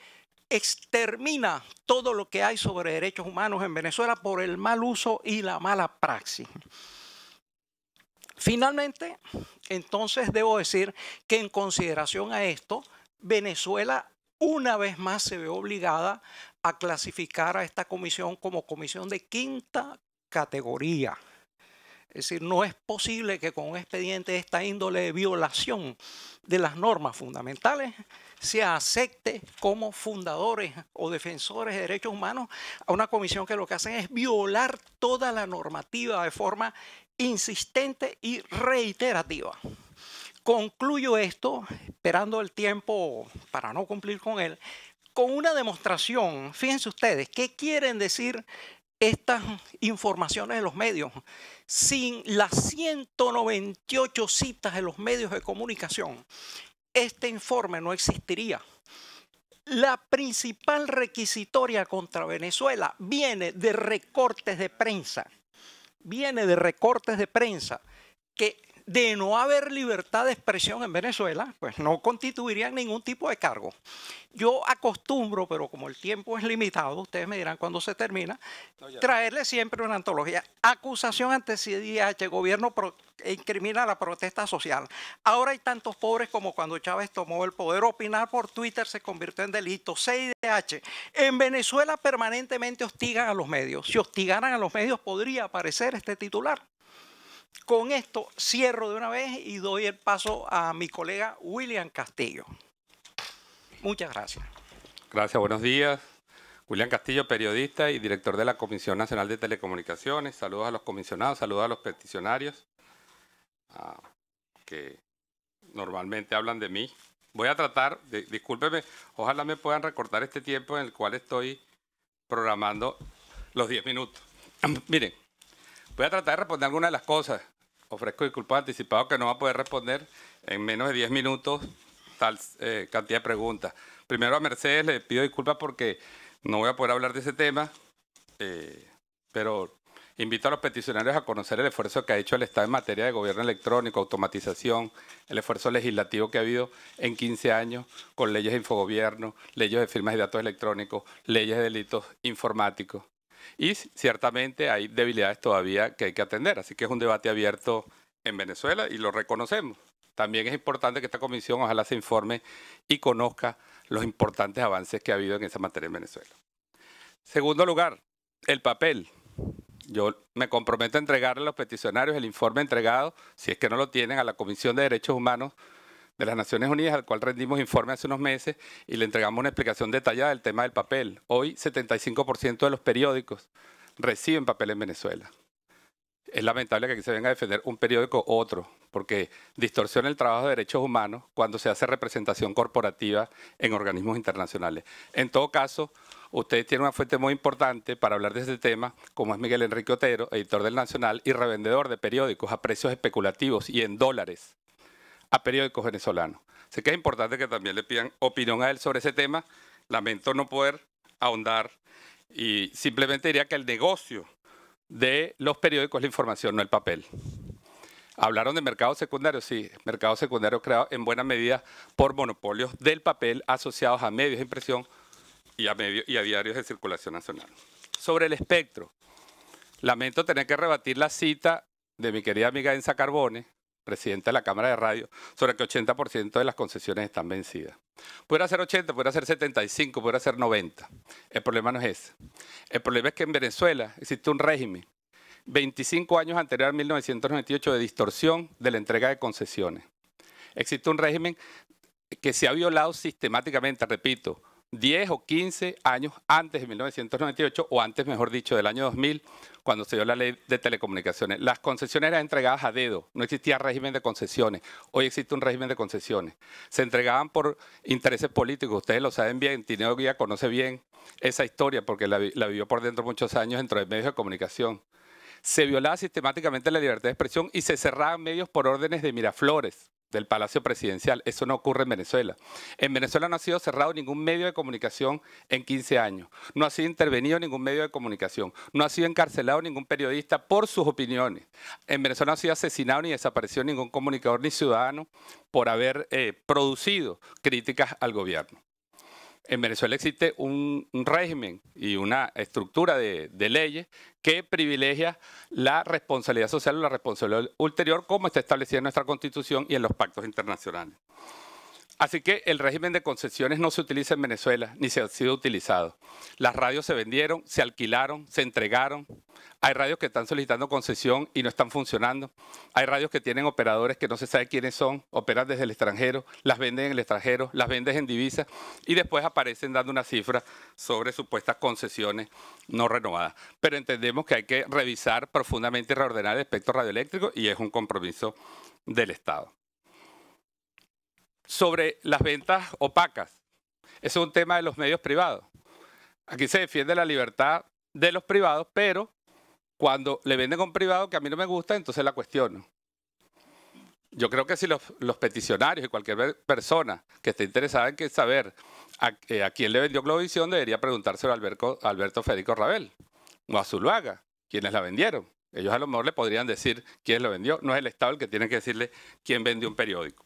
[SPEAKER 9] extermina todo lo que hay sobre derechos humanos en Venezuela por el mal uso y la mala praxis. Finalmente, entonces debo decir que en consideración a esto, Venezuela una vez más se ve obligada a clasificar a esta comisión como comisión de quinta categoría. Es decir, no es posible que con un expediente de esta índole de violación de las normas fundamentales se acepte como fundadores o defensores de derechos humanos a una comisión que lo que hacen es violar toda la normativa de forma insistente y reiterativa. Concluyo esto, esperando el tiempo para no cumplir con él, con una demostración. Fíjense ustedes, ¿qué quieren decir estas informaciones de los medios? Sin las 198 citas de los medios de comunicación, este informe no existiría. La principal requisitoria contra Venezuela viene de recortes de prensa viene de recortes de prensa que de no haber libertad de expresión en Venezuela, pues no constituirían ningún tipo de cargo. Yo acostumbro, pero como el tiempo es limitado, ustedes me dirán cuándo se termina, traerle siempre una antología. Acusación ante CIDH, gobierno incrimina la protesta social. Ahora hay tantos pobres como cuando Chávez tomó el poder. Opinar por Twitter se convirtió en delito. CIDH. En Venezuela permanentemente hostigan a los medios. Si hostigaran a los medios podría aparecer este titular. Con esto cierro de una vez y doy el paso a mi colega William Castillo. Muchas gracias.
[SPEAKER 6] Gracias, buenos días. William Castillo, periodista y director de la Comisión Nacional de Telecomunicaciones. Saludos a los comisionados, saludos a los peticionarios ah, que normalmente hablan de mí. Voy a tratar, de, discúlpeme, ojalá me puedan recortar este tiempo en el cual estoy programando los 10 minutos. <clears throat> Miren, Voy a tratar de responder algunas de las cosas. Ofrezco disculpas anticipado que no va a poder responder en menos de 10 minutos tal eh, cantidad de preguntas. Primero a Mercedes le pido disculpas porque no voy a poder hablar de ese tema, eh, pero invito a los peticionarios a conocer el esfuerzo que ha hecho el Estado en materia de gobierno electrónico, automatización, el esfuerzo legislativo que ha habido en 15 años con leyes de infogobierno, leyes de firmas y datos electrónicos, leyes de delitos informáticos. Y ciertamente hay debilidades todavía que hay que atender, así que es un debate abierto en Venezuela y lo reconocemos. También es importante que esta comisión ojalá se informe y conozca los importantes avances que ha habido en esa materia en Venezuela. Segundo lugar, el papel. Yo me comprometo a entregarle a los peticionarios el informe entregado, si es que no lo tienen, a la Comisión de Derechos Humanos de las Naciones Unidas, al cual rendimos informe hace unos meses y le entregamos una explicación detallada del tema del papel. Hoy 75% de los periódicos reciben papel en Venezuela. Es lamentable que aquí se venga a defender un periódico u otro, porque distorsiona el trabajo de derechos humanos cuando se hace representación corporativa en organismos internacionales. En todo caso, ustedes tienen una fuente muy importante para hablar de este tema, como es Miguel Enrique Otero, editor del Nacional y revendedor de periódicos a precios especulativos y en dólares a periódicos venezolanos. Así que es importante que también le pidan opinión a él sobre ese tema. Lamento no poder ahondar y simplemente diría que el negocio de los periódicos es la información, no el papel. Hablaron de mercado secundario, sí, mercado secundario creado en buena medida por monopolios del papel asociados a medios de impresión y a, y a diarios de circulación nacional. Sobre el espectro, lamento tener que rebatir la cita de mi querida amiga Enza Carbone, Presidente de la Cámara de Radio, sobre que 80% de las concesiones están vencidas. Puede ser 80, pudiera ser 75, puede ser 90. El problema no es ese. El problema es que en Venezuela existe un régimen 25 años anterior a 1998 de distorsión de la entrega de concesiones. Existe un régimen que se ha violado sistemáticamente, repito, 10 o 15 años antes de 1998, o antes, mejor dicho, del año 2000, cuando se dio la ley de telecomunicaciones. Las concesiones eran entregadas a dedo, no existía régimen de concesiones. Hoy existe un régimen de concesiones. Se entregaban por intereses políticos, ustedes lo saben bien, Tineo Guía conoce bien esa historia porque la, vivió por dentro muchos años dentro de medios de comunicación. Se violaba sistemáticamente la libertad de expresión y se cerraban medios por órdenes de Miraflores del Palacio Presidencial. Eso no ocurre en Venezuela. En Venezuela no ha sido cerrado ningún medio de comunicación en 15 años. No ha sido intervenido ningún medio de comunicación. No ha sido encarcelado ningún periodista por sus opiniones. En Venezuela no ha sido asesinado ni desaparecido ningún comunicador ni ciudadano por haber eh, producido críticas al gobierno en Venezuela existe un, régimen y una estructura de, de, leyes que privilegia la responsabilidad social o la responsabilidad ulterior como está establecida en nuestra constitución y en los pactos internacionales. Así que el régimen de concesiones no se utiliza en Venezuela, ni se ha sido utilizado. Las radios se vendieron, se alquilaron, se entregaron. Hay radios que están solicitando concesión y no están funcionando. Hay radios que tienen operadores que no se sabe quiénes son, operan desde el extranjero, las venden en el extranjero, las venden en divisas y después aparecen dando una cifra sobre supuestas concesiones no renovadas. Pero entendemos que hay que revisar profundamente y reordenar el espectro radioeléctrico y es un compromiso del Estado sobre las ventas opacas. Eso es un tema de los medios privados. Aquí se defiende la libertad de los privados, pero cuando le venden a un privado que a mí no me gusta, entonces la cuestiono. Yo creo que si los, peticionarios y cualquier persona que esté interesada en saber eh, a, quién le vendió Globovisión, debería preguntárselo a Alberto, Federico Rabel o a Zuluaga, quienes la vendieron. Ellos a lo mejor le podrían decir quién lo vendió. No es el Estado el que tiene que decirle quién vendió un periódico.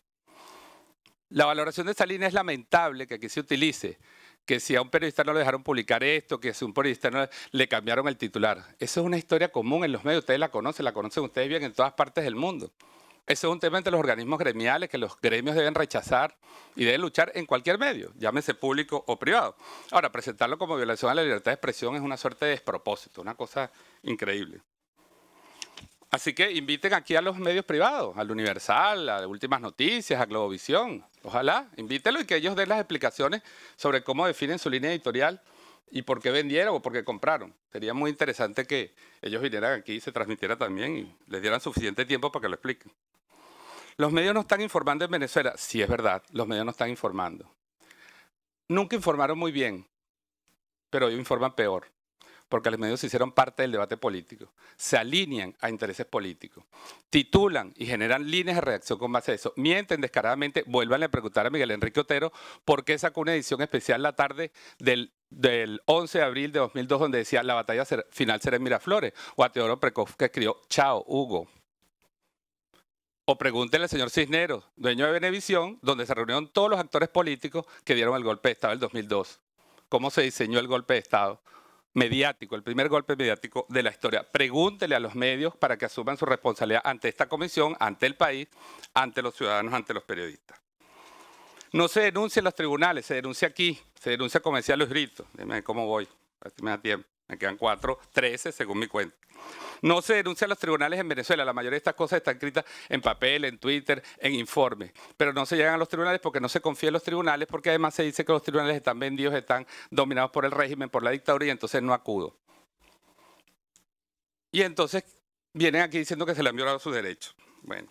[SPEAKER 6] La valoración de esa línea es lamentable que aquí se utilice, que si a un periodista no le dejaron publicar esto, que si a un periodista no le cambiaron el titular. Eso es una historia común en los medios, ustedes la conocen, la conocen ustedes bien en todas partes del mundo. Eso es un tema entre los organismos gremiales que los gremios deben rechazar y deben luchar en cualquier medio, llámese público o privado. Ahora, presentarlo como violación a la libertad de expresión es una suerte de despropósito, una cosa increíble. Así que inviten aquí a los medios privados, al Universal, a Últimas Noticias, a Globovisión. Ojalá, invítelo y que ellos den las explicaciones sobre cómo definen su línea editorial y por qué vendieron o por qué compraron. Sería muy interesante que ellos vinieran aquí y se transmitiera también y les dieran suficiente tiempo para que lo expliquen. Los medios no están informando en Venezuela. Sí, es verdad, los medios no están informando. Nunca informaron muy bien, pero hoy informan peor porque los medios se hicieron parte del debate político, se alinean a intereses políticos, titulan y generan líneas de reacción con base a eso, mienten descaradamente, vuelvan a preguntar a Miguel Enrique Otero por qué sacó una edición especial la tarde del 11 de abril de 2002, donde decía la batalla final será en Miraflores, o a Teodoro Precoz que escribió, chao, Hugo, o pregúntenle al señor Cisneros, dueño de Benevisión, donde se reunieron todos los actores políticos que dieron el golpe de Estado del 2002. ¿Cómo se diseñó el golpe de Estado? mediático, el primer golpe mediático de la historia. Pregúntele a los medios para que asuman su responsabilidad ante esta comisión, ante el país, ante los ciudadanos, ante los periodistas. No se denuncia en los tribunales, se denuncia aquí, se denuncia como decía Luis Brito. Dime cómo voy, así me da tiempo me quedan cuatro, trece según mi cuenta. No se denuncia a los tribunales en Venezuela. La mayoría de estas cosas están escritas en papel, en Twitter, en informes. Pero no se llegan a los tribunales porque no se confía en los tribunales, porque además se dice que los tribunales están vendidos, están dominados por el régimen, por la dictadura, y entonces no acudo. Y entonces vienen aquí diciendo que se le han violado sus derechos. Bueno.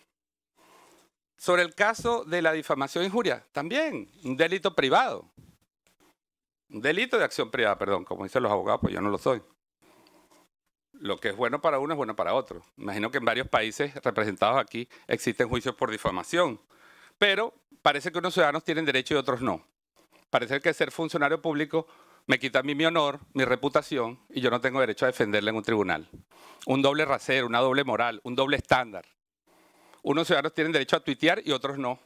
[SPEAKER 6] Sobre el caso de la difamación e injuria, también un delito privado. Delito de acción privada, perdón, como dicen los abogados, pues yo no lo soy. Lo que es bueno para uno es bueno para otro. Imagino que en varios países representados aquí existen juicios por difamación, pero parece que unos ciudadanos tienen derecho y otros no. Parece que ser funcionario público me quita a mí mi honor, mi reputación, y yo no tengo derecho a defenderla en un tribunal. Un doble rasero, una doble moral, un doble estándar. Unos ciudadanos tienen derecho a tuitear y otros no.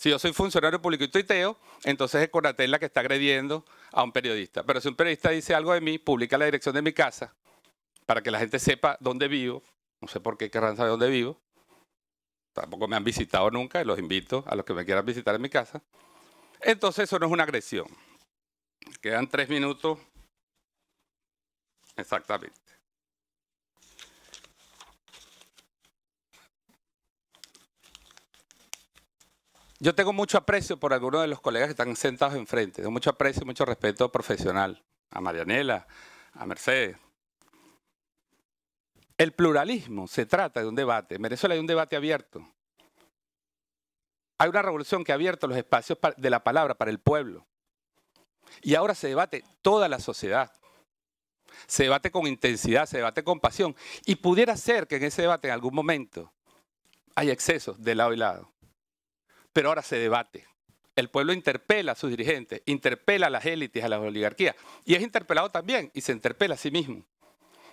[SPEAKER 6] Si yo soy funcionario público y tuiteo, entonces es Conatel la que está agrediendo a un periodista. Pero si un periodista dice algo de mí, publica la dirección de mi casa para que la gente sepa dónde vivo. No sé por qué querrán saber dónde vivo. Tampoco me han visitado nunca y los invito a los que me quieran visitar en mi casa. Entonces eso no es una agresión. Quedan tres minutos. Exactamente. Yo tengo mucho aprecio por algunos de los colegas que están sentados enfrente. Tengo mucho aprecio, mucho respeto profesional. A Marianela, a Mercedes. El pluralismo se trata de un debate. En Venezuela hay un debate abierto. Hay una revolución que ha abierto los espacios de la palabra para el pueblo. Y ahora se debate toda la sociedad. Se debate con intensidad, se debate con pasión. Y pudiera ser que en ese debate en algún momento hay excesos de lado y lado pero ahora se debate. El pueblo interpela a sus dirigentes, interpela a las élites, a las oligarquías, y es interpelado también y se interpela a sí mismo.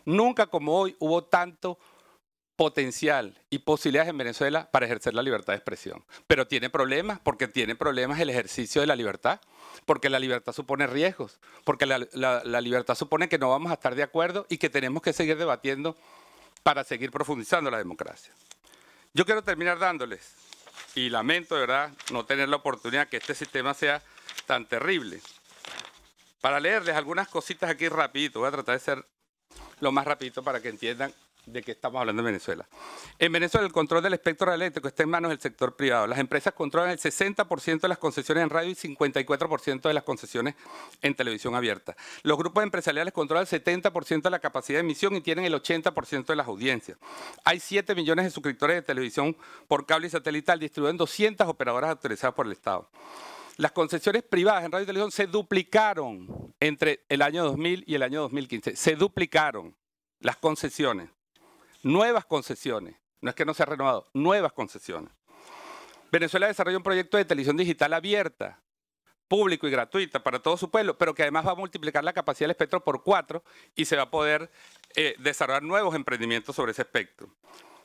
[SPEAKER 6] Nunca como hoy hubo tanto potencial y posibilidades en Venezuela para ejercer la libertad de expresión. Pero tiene problemas porque tiene problemas el ejercicio de la libertad, porque la libertad supone riesgos, porque la, libertad supone que no vamos a estar de acuerdo y que tenemos que seguir debatiendo para seguir profundizando la democracia. Yo quiero terminar dándoles y lamento de verdad no tener la oportunidad que este sistema sea tan terrible. Para leerles algunas cositas aquí rapidito, voy a tratar de ser lo más rapidito para que entiendan de qué estamos hablando en Venezuela. En Venezuela el control del espectro eléctrico está en manos del sector privado. Las empresas controlan el 60% de las concesiones en radio y 54% de las concesiones en televisión abierta. Los grupos empresariales controlan el 70% de la capacidad de emisión y tienen el 80% de las audiencias. Hay 7 millones de suscriptores de televisión por cable y satelital distribuyendo 200 operadoras autorizadas por el Estado. Las concesiones privadas en radio y televisión se duplicaron entre el año 2000 y el año 2015. Se duplicaron las concesiones nuevas concesiones. No es que no se ha renovado, nuevas concesiones. Venezuela desarrolla un proyecto de televisión digital abierta, público y gratuita para todo su pueblo, pero que además va a multiplicar la capacidad del espectro por cuatro y se va a poder eh, desarrollar nuevos emprendimientos sobre ese espectro.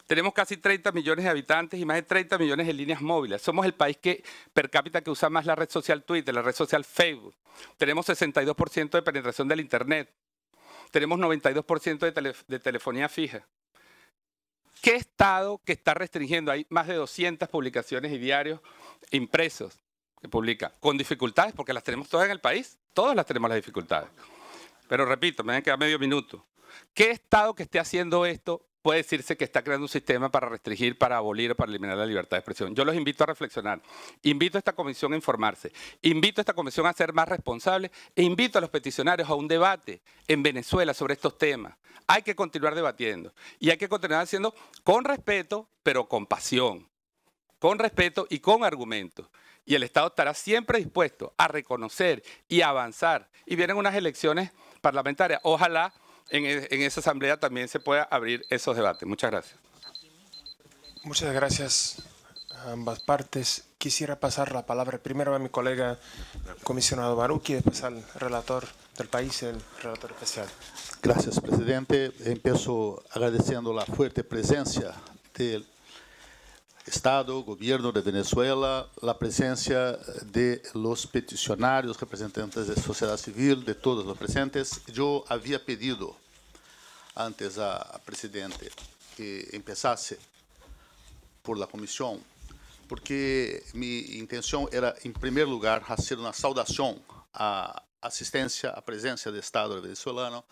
[SPEAKER 6] Tenemos casi 30 millones de habitantes y más de 30 millones de líneas móviles. Somos el país que per cápita que usa más la red social Twitter, la red social Facebook. Tenemos 62% de penetración del Internet. Tenemos 92% de telefonía fija. ¿Qué Estado que está restringiendo? Hay más de 200 publicaciones y diarios impresos que publica, con dificultades, porque las tenemos todas en el país, todas las tenemos las dificultades. Pero repito, me queda medio minuto. ¿Qué Estado que esté haciendo esto puede decirse que está creando un sistema para restringir, para abolir o para eliminar la libertad de expresión. Yo los invito a reflexionar, invito a esta comisión a informarse, invito a esta comisión a ser más responsable e invito a los peticionarios a un debate en Venezuela sobre estos temas. Hay que continuar debatiendo y hay que continuar haciendo con respeto, pero con pasión, con respeto y con argumentos. Y el Estado estará siempre dispuesto a reconocer y avanzar. Y vienen unas elecciones parlamentarias. Ojalá e, en, esa asamblea también se pueda abrir esos debates. Muchas gracias.
[SPEAKER 1] Muchas gracias a ambas partes. Quisiera pasar la palabra primero a mi colega comisionado Baruki, después al relator del país, el relator especial.
[SPEAKER 11] Gracias, presidente. Empiezo agradeciendo la fuerte presencia del Estado, gobierno de Venezuela, la presencia de los peticionarios, representantes de sociedad civil, de todos los presentes. Yo había pedido antes a presidente que empezasse por la comisión, porque mi intención era, en primer lugar, hacer una saudación a assistência à presença do Estado venezuelano,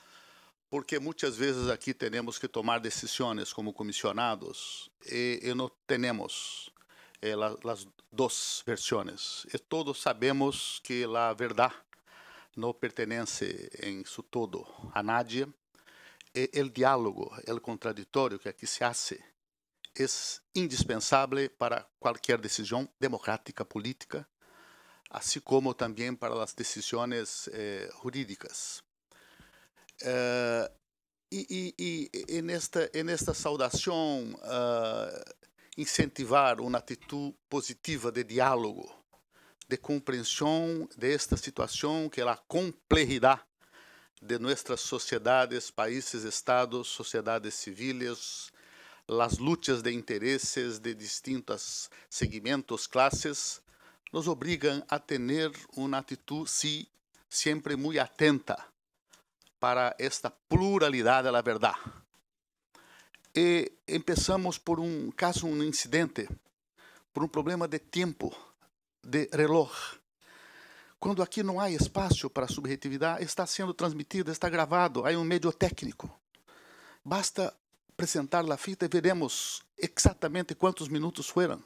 [SPEAKER 11] porque muitas vezes aqui temos que tomar decisões como comissionados e, não temos eh, as duas versões. E todos sabemos que a verdade não pertence em seu todo a nadie o diálogo, o contraditório que aqui se hace é indispensável para qualquer decisão democrática política, assim como também para as decisões eh, jurídicas. e, eh, nesta, nesta saudação, eh, incentivar uma atitude positiva de diálogo, de compreensão desta situação que é a complejidade de nossas sociedades, países, estados, sociedades civis, as lutas de interesses de distintos segmentos, classes nos obrigam a ter uma atitude sim, sempre muito atenta para esta pluralidade da verdade. E começamos por um caso, um incidente, por um problema de tempo, de reloj. Quando aqui não há espaço para subjetividade, está sendo transmitido está gravado, há um meio técnico. Basta apresentar a fita e veremos exatamente quantos minutos foram.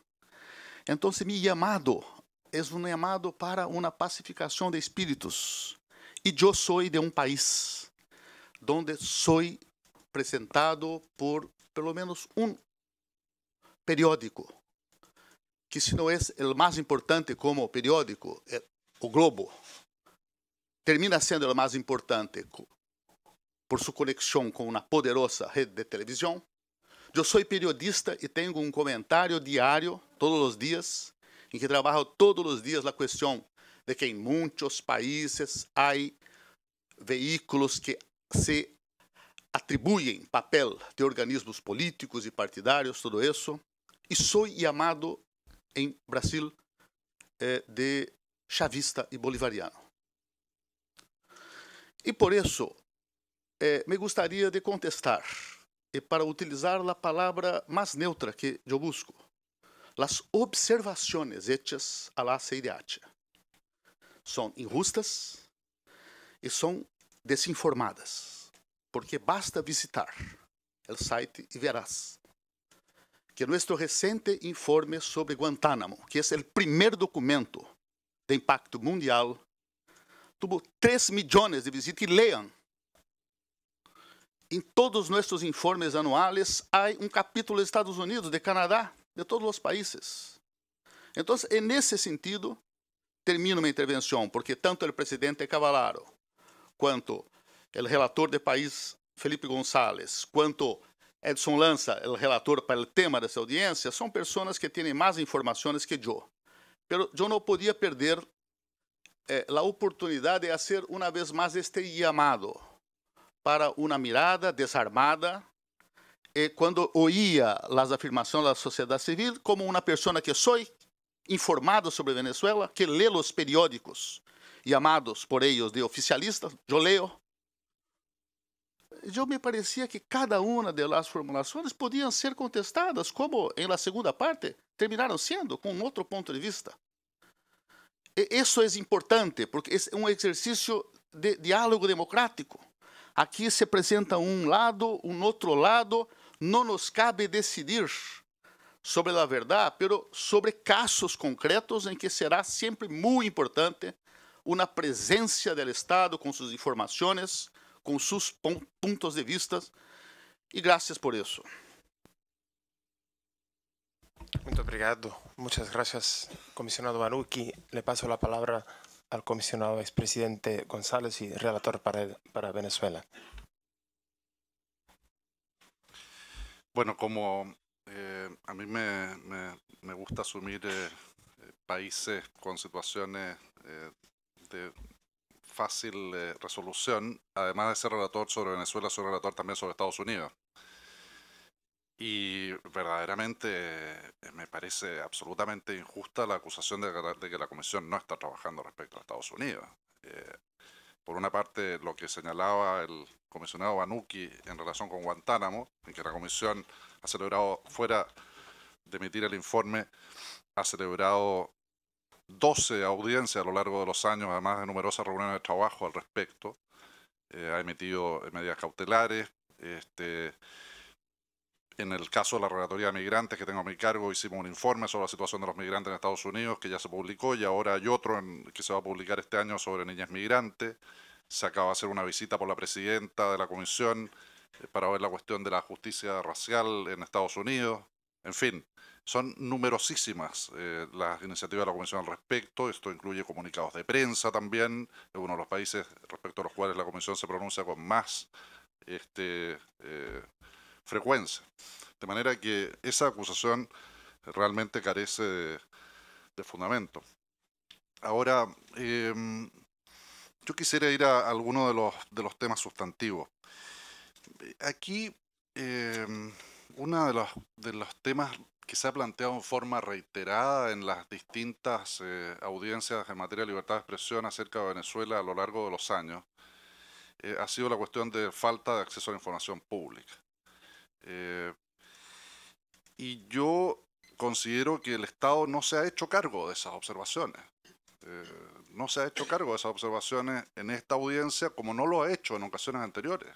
[SPEAKER 11] Então, meu chamado é um chamado para uma pacificação de espíritos. E eu sou de um país onde sou apresentado por pelo menos um periódico, que se não é o mais importante como periódico, é o globo termina sendo o mais importante por sua conexão com uma poderosa rede de televisão. Eu sou periodista e tenho um comentário diário todos os dias, em que trabalho todos os dias a questão de que em muitos países há veículos que se atribuem papel de organismos políticos e partidários, tudo isso. E sou chamado em Brasil eh, de chavista e bolivariano. E por isso, é, me gostaria de contestar, e para utilizar a palavra mais neutra que eu busco, as observações hechas a la Seiriatia são injustas e são desinformadas, porque basta visitar o site e verás que nosso recente informe sobre Guantánamo, que é o primeiro documento de impacto mundial, tuvo 3 milhões de visitas e leiam. Em todos nossos informes anuais, há um capítulo dos Estados Unidos, de Canadá, de todos os países. Então, é nesse sentido, termino minha intervenção, porque tanto o presidente Cavalaro, quanto o relator de país, Felipe Gonçalves, quanto Edson Lança, o relator para o tema dessa audiência, são pessoas que têm mais informações que eu. Pero eu não podia perder eh, a oportunidade de fazer uma vez mais este llamado para uma mirada desarmada. Eh, quando oía as afirmações da sociedade civil, como uma pessoa que sou informado sobre Venezuela, que leio os periódicos chamados por eles de oficialistas, eu leio, me parecia que cada uma delas formulações podiam ser contestadas, como em la segunda parte terminaram sendo, com outro ponto de vista. Isso é importante, porque é um exercício de diálogo democrático. Aqui se apresenta um lado, um outro lado, não nos cabe decidir sobre a verdade, mas sobre casos concretos em que será sempre muito importante uma presença do Estado com suas informações,
[SPEAKER 1] com seus pontos de vista. E graças por isso. Muchas gracias, comisionado Baruki. Le paso la palabra al comisionado expresidente González y relator para, Venezuela.
[SPEAKER 12] Bueno, como eh, a mí me, gusta asumir eh, países con situaciones eh, de fácil resolución, además de ser relator sobre Venezuela, soy relator también sobre Estados Unidos. Y verdaderamente eh, me parece absolutamente injusta la acusación de, que la Comisión no está trabajando respecto a Estados Unidos. Eh, por una parte, lo que señalaba el comisionado Banuki en relación con Guantánamo, en que la Comisión ha celebrado, fuera de emitir el informe, ha celebrado 12 audiencias a lo largo de los años, además de numerosas reuniones de trabajo al respecto. Eh, ha emitido medidas cautelares, este, en el caso de la relatoría de migrantes que tengo a mi cargo, hicimos un informe sobre la situación de los migrantes en Estados Unidos que ya se publicó y ahora hay otro que se va a publicar este año sobre niñas migrantes. Se acaba de hacer una visita por la presidenta de la comisión eh, para ver la cuestión de la justicia racial en Estados Unidos. En fin, son numerosísimas eh, las iniciativas de la Comisión al respecto. Esto incluye comunicados de prensa también. Es uno de los países respecto a los cuales la Comisión se pronuncia con más este, eh, frecuencia. De manera que esa acusación realmente carece de, fundamento. Ahora, em, yo quisiera ir a alguno de los, de los temas sustantivos. Aquí, em, uno de los, de los temas que se ha planteado en forma reiterada en las distintas eh, audiencias en materia de libertad de expresión acerca de Venezuela a lo largo de los años, eh, ha sido la cuestión de falta de acceso a la información pública. Eh, y yo considero que el Estado no se ha hecho cargo de esas observaciones. Eh, no se ha hecho cargo de esas observaciones en esta audiencia como no lo ha hecho en ocasiones anteriores.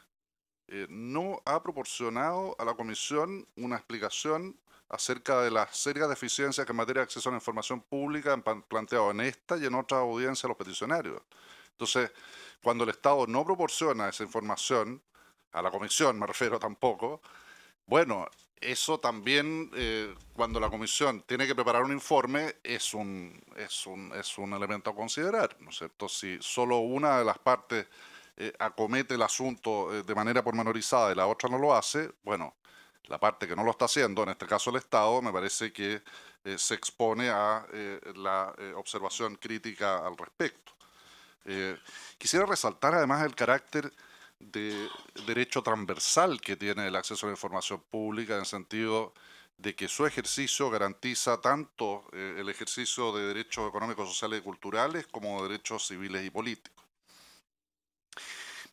[SPEAKER 12] Eh, no ha proporcionado a la Comisión una explicación acerca de las serias deficiencias que en materia de acceso a la información pública han planteado en esta y en otras audiencias los peticionarios. Entonces, cuando el Estado no proporciona esa información, a la Comisión me refiero tampoco, bueno, eso también, eh, cuando la comisión tiene que preparar un informe, es un, es un, es un elemento a considerar, ¿no es cierto? Si solo una de las partes eh, acomete el asunto eh, de manera pormenorizada y la otra no lo hace, bueno, la parte que no lo está haciendo, en este caso el Estado, me parece que se expone a la observación crítica al respecto. quisiera resaltar además el carácter de derecho transversal que tiene el acceso a la información pública en el sentido de que su ejercicio garantiza tanto eh, el ejercicio de derechos económicos, sociales y culturales como derechos civiles y políticos.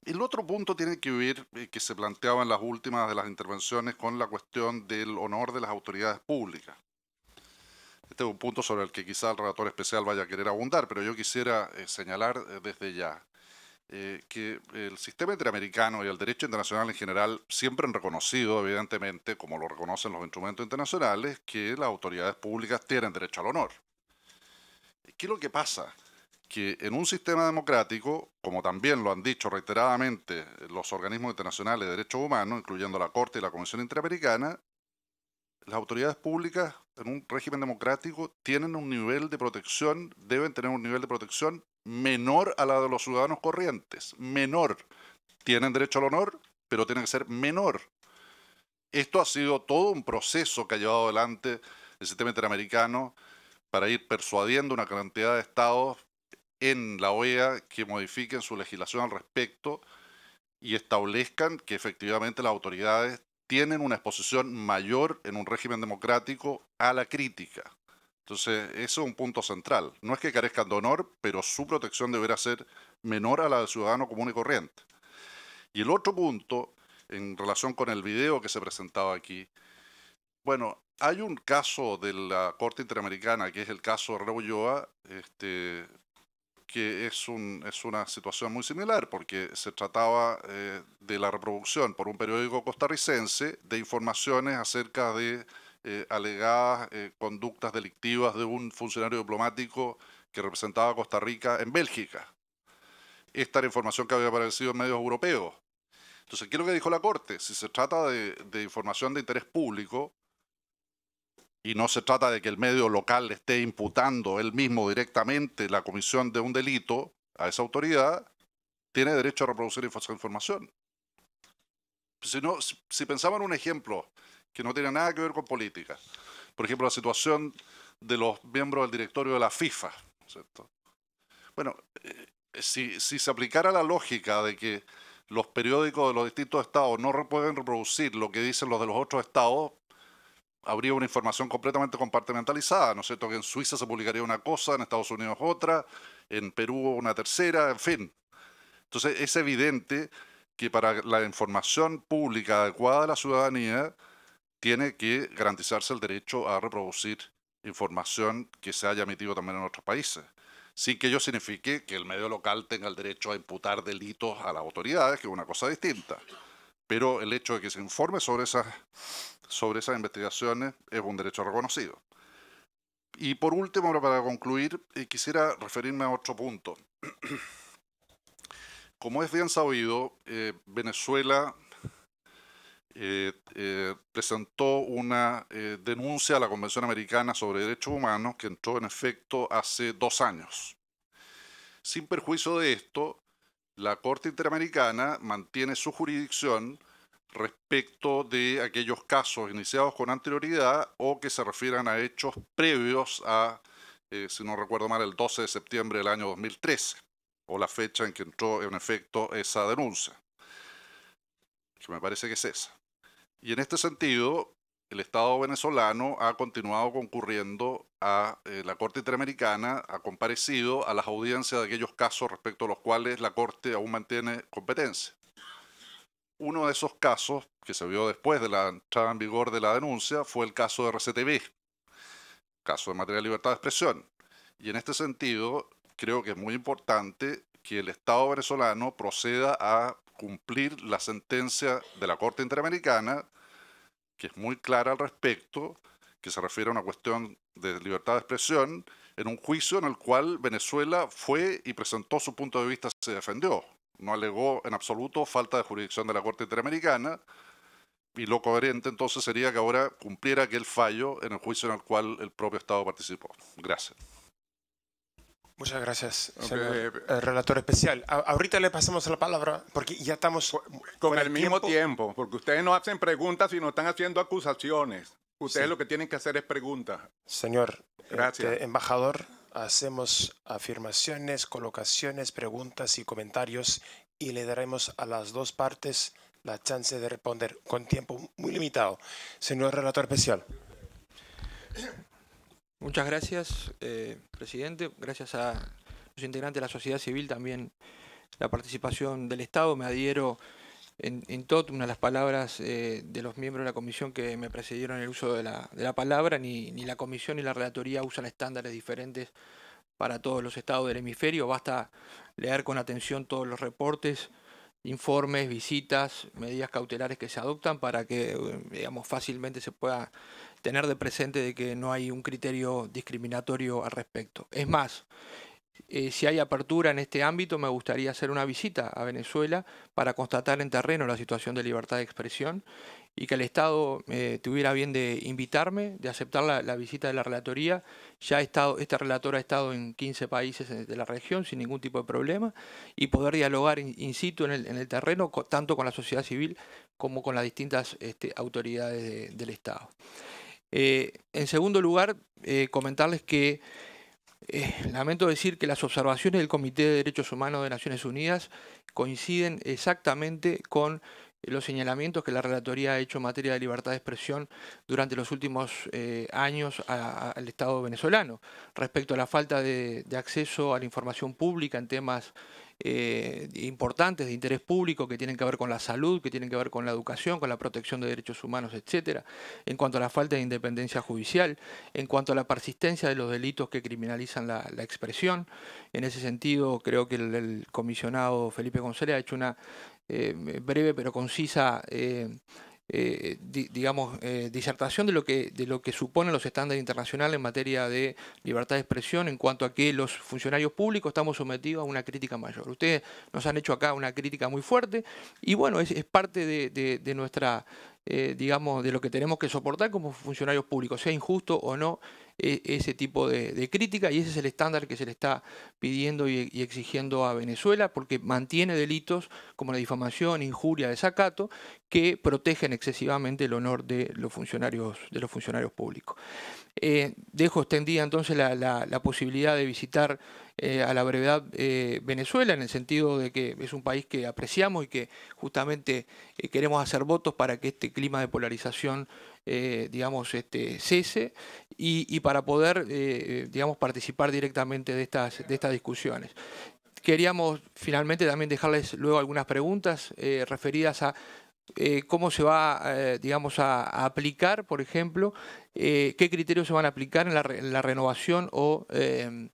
[SPEAKER 12] El otro punto tiene que ver, eh, que se planteaba en las últimas de las intervenciones, con la cuestión del honor de las autoridades públicas. Este es un punto sobre el que quizá el relator especial vaya a querer abundar, pero yo quisiera eh, señalar desde ya eh, que el sistema interamericano y el derecho internacional en general siempre han reconocido, evidentemente, como lo reconocen los instrumentos internacionales, que las autoridades públicas tienen derecho al honor. ¿Qué es lo que pasa? Que en un sistema democrático, como también lo han dicho reiteradamente los organismos internacionales de derechos humanos, incluyendo la Corte y la Comisión Interamericana, las autoridades públicas en un régimen democrático tienen un nivel de protección, deben tener un nivel de protección menor a la de los ciudadanos corrientes, menor. Tienen derecho al honor, pero tienen que ser menor. Esto ha sido todo un proceso que ha llevado adelante el sistema interamericano para ir persuadiendo una cantidad de estados en la OEA que modifiquen su legislación al respecto y establezcan que efectivamente las autoridades tienen una exposición mayor en un régimen democrático a la crítica. Entonces, eso es un punto central. No es que carezcan de honor, pero su protección deberá ser menor a la del ciudadano común y corriente. Y el otro punto, en relación con el video que se presentaba aquí, bueno, hay un caso de la Corte Interamericana, que es el caso Rebolloa, este, que es, un, es una situación muy similar, porque se trataba eh, de la reproducción por un periódico costarricense de informaciones acerca de eh, alegadas eh, conductas delictivas de un funcionario diplomático que representaba a Costa Rica en Bélgica. Esta era información que había aparecido en medios europeos. Entonces, ¿qué es lo que dijo la Corte? Si se trata de información de interés público, y no se trata de que el medio local le esté imputando él mismo directamente la comisión de un delito a esa autoridad, tiene derecho a reproducir esa información. Si, si, pensamos en un ejemplo que no tiene nada que ver con política, por ejemplo, la situación de los miembros del directorio de la FIFA, Bueno, eh, si, se aplicara la lógica de que los periódicos de los distintos estados no pueden reproducir lo que dicen los de los otros estados, habría una información completamente compartimentalizada, ¿no es cierto? Que en Suiza se publicaría una cosa, en Estados Unidos otra, en Perú una tercera, en fin. Entonces es evidente que para la información pública adecuada de la ciudadanía tiene que garantizarse el derecho a reproducir información que se haya emitido también en otros países, sin que ello signifique que el medio local tenga el derecho a imputar delitos a las autoridades, que es una cosa distinta pero el hecho de que se informe sobre esas, sobre investigaciones es un derecho reconocido. Y por último, para concluir, eh, quisiera referirme a otro punto. <clears throat> Como es bien sabido, eh, Venezuela eh, presentó una denuncia a la Convención Americana sobre Derechos Humanos que entró en efecto hace dos años. Sin perjuicio de esto, la Corte Interamericana mantiene su jurisdicción respecto de aquellos casos iniciados con anterioridad o que se refieran a hechos previos a, eh, si no recuerdo mal, el 12 de septiembre del año 2013, o la fecha en que entró en efecto esa denuncia, que me parece que es esa. Y en este sentido, el Estado venezolano ha continuado concurriendo a eh, la Corte Interamericana, ha comparecido a las audiencias de aquellos casos respecto a los cuales la Corte aún mantiene competencia. Uno de esos casos que se vio después de la entrada en vigor de la denuncia fue el caso de RCTV, caso de materia de libertad de expresión. Y en este sentido, creo que es muy importante que el Estado venezolano proceda a cumplir la sentencia de la Corte Interamericana que es muy clara al respecto, que se refiere a una cuestión de libertad de expresión, en un juicio en el cual Venezuela fue y presentó su punto de vista, se defendió. No alegó en absoluto falta de jurisdicción de la Corte Interamericana, y lo coherente entonces sería que ahora cumpliera aquel fallo en el juicio en el cual el propio Estado participó. Gracias.
[SPEAKER 1] Muchas gracias, señor eh, relator especial. ahorita le pasamos la palabra porque ya estamos con el, mismo tiempo. porque
[SPEAKER 10] ustedes no hacen preguntas, sino están haciendo acusaciones. Ustedes lo que tienen que hacer es preguntas.
[SPEAKER 1] Señor gracias. Este, embajador, hacemos afirmaciones, colocaciones, preguntas y comentarios y le daremos a las dos partes la chance de responder con tiempo muy limitado. Señor relator especial. Muchas gracias,
[SPEAKER 13] eh, presidente. Gracias a los integrantes de la sociedad civil también la participación del Estado. Me adhiero en, en una a las palabras eh, de los miembros de la comisión que me precedieron en el uso de la, palabra. Ni, ni, la comisión ni la relatoría usan estándares diferentes para todos los estados del hemisferio. Basta leer con atención todos los reportes informes, visitas, medidas cautelares que se adoptan para que, eh, digamos, fácilmente se pueda tener de presente de que no hay un criterio discriminatorio al respecto. Es más, eh, si hay apertura en este ámbito, me gustaría hacer una visita a Venezuela para constatar en terreno la situación de libertad de expresión y que el Estado eh, tuviera bien de invitarme, de aceptar la, visita de la relatoría. Ya ha estado, este relator ha estado en 15 países de la región sin ningún tipo de problema y poder dialogar in, situ en el, terreno, tanto con la sociedad civil como con las distintas este, autoridades del Estado. Eh, en segundo lugar, eh, comentarles que lamento decir que las observaciones del Comité de Derechos Humanos de Naciones Unidas coinciden exactamente con eh, los señalamientos que la Relatoría ha hecho en materia de libertad de expresión durante los últimos eh, años al Estado venezolano, respecto a la falta de, acceso a la información pública en temas eh, importantes de interés público que tienen que ver con la salud, que tienen que ver con la educación, con la protección de derechos humanos, etcétera, en cuanto a la falta de independencia judicial, en cuanto a la persistencia de los delitos que criminalizan la, expresión. En ese sentido, creo que el comisionado Felipe González ha hecho una eh, breve pero concisa eh, eh, digamos, disertación de lo, que, de lo que suponen los estándares internacionales en materia de libertad de expresión en cuanto a que los funcionarios públicos estamos sometidos a una crítica mayor. Ustedes nos han hecho acá una crítica muy fuerte y bueno, es, parte de, nuestra, digamos, de lo que tenemos que soportar como funcionarios públicos, sea injusto o no e, ese tipo de, crítica y ese es el estándar que se le está pidiendo y, exigiendo a Venezuela porque mantiene delitos como la difamación, injuria, desacato que protegen excesivamente el honor de los funcionarios, de los funcionarios públicos. Eh, dejo extendida entonces la, posibilidad de visitar eh, a la brevedad eh, Venezuela, en el sentido de que es un país que apreciamos y que justamente queremos hacer votos para que este clima de polarización eh, digamos, este, cese y, para poder, eh, eh, digamos, participar directamente de estas, de estas discusiones. Queríamos finalmente también dejarles luego algunas preguntas referidas a cómo se va, digamos, a, aplicar, por ejemplo, eh, qué criterios se van a aplicar en la, renovación o, em,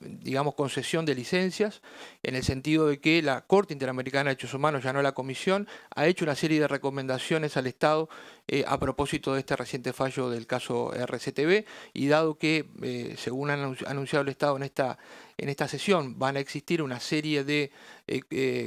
[SPEAKER 13] digamos, concesión de licencias, en el sentido de que la Corte Interamericana de Derechos Humanos, ya no la Comisión, ha hecho una serie de recomendaciones al Estado eh, a propósito de este reciente fallo del caso RCTV y dado que, eh, según ha anunciado el Estado en esta en esta sesión van a existir una serie de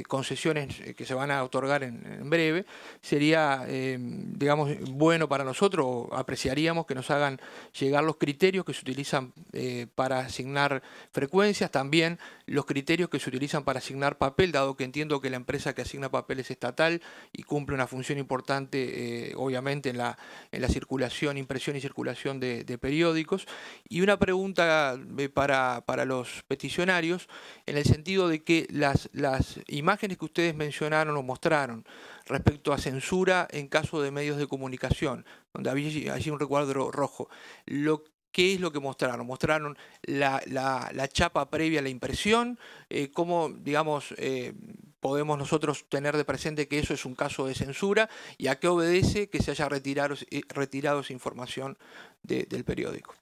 [SPEAKER 13] concesiones que se van a otorgar en, breve, sería, em, digamos, bueno para nosotros, apreciaríamos que que nos hagan llegar los criterios que se utilizan eh, para asignar frecuencias, también los criterios que se utilizan para asignar papel, dado que entiendo que la empresa que asigna papel es estatal y cumple una función importante, eh, obviamente, en la, en la circulación, impresión y circulación de, periódicos. Y una pregunta eh, para, para, los peticionarios, en el sentido de que las, las imágenes que ustedes mencionaron o mostraron respecto a censura en caso de medios de comunicación, donde había allí un recuadro rojo, lo ¿Qué es lo que mostraron? Mostraron la, chapa previa a la impresión, eh, cómo, digamos, eh, podemos nosotros tener de presente que eso es un caso de censura y a qué obedece que se haya retirado, eh, retirado esa información
[SPEAKER 1] del periódico.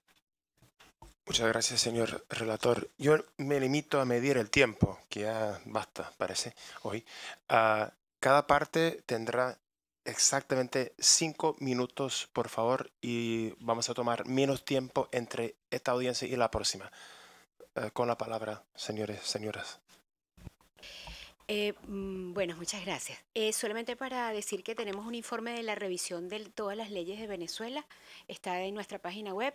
[SPEAKER 1] Muchas gracias, señor relator. Yo me limito a medir el tiempo, que ya basta, parece, hoy. a ah, cada parte tendrá exactamente cinco minutos, por favor, y vamos a tomar menos tiempo entre esta audiencia y la próxima. Eh, con la palabra, señores, señoras.
[SPEAKER 2] Eh, mm, bueno, muchas gracias. Eh, solamente para decir que tenemos un informe de la revisión de todas las leyes de Venezuela, está en nuestra página web.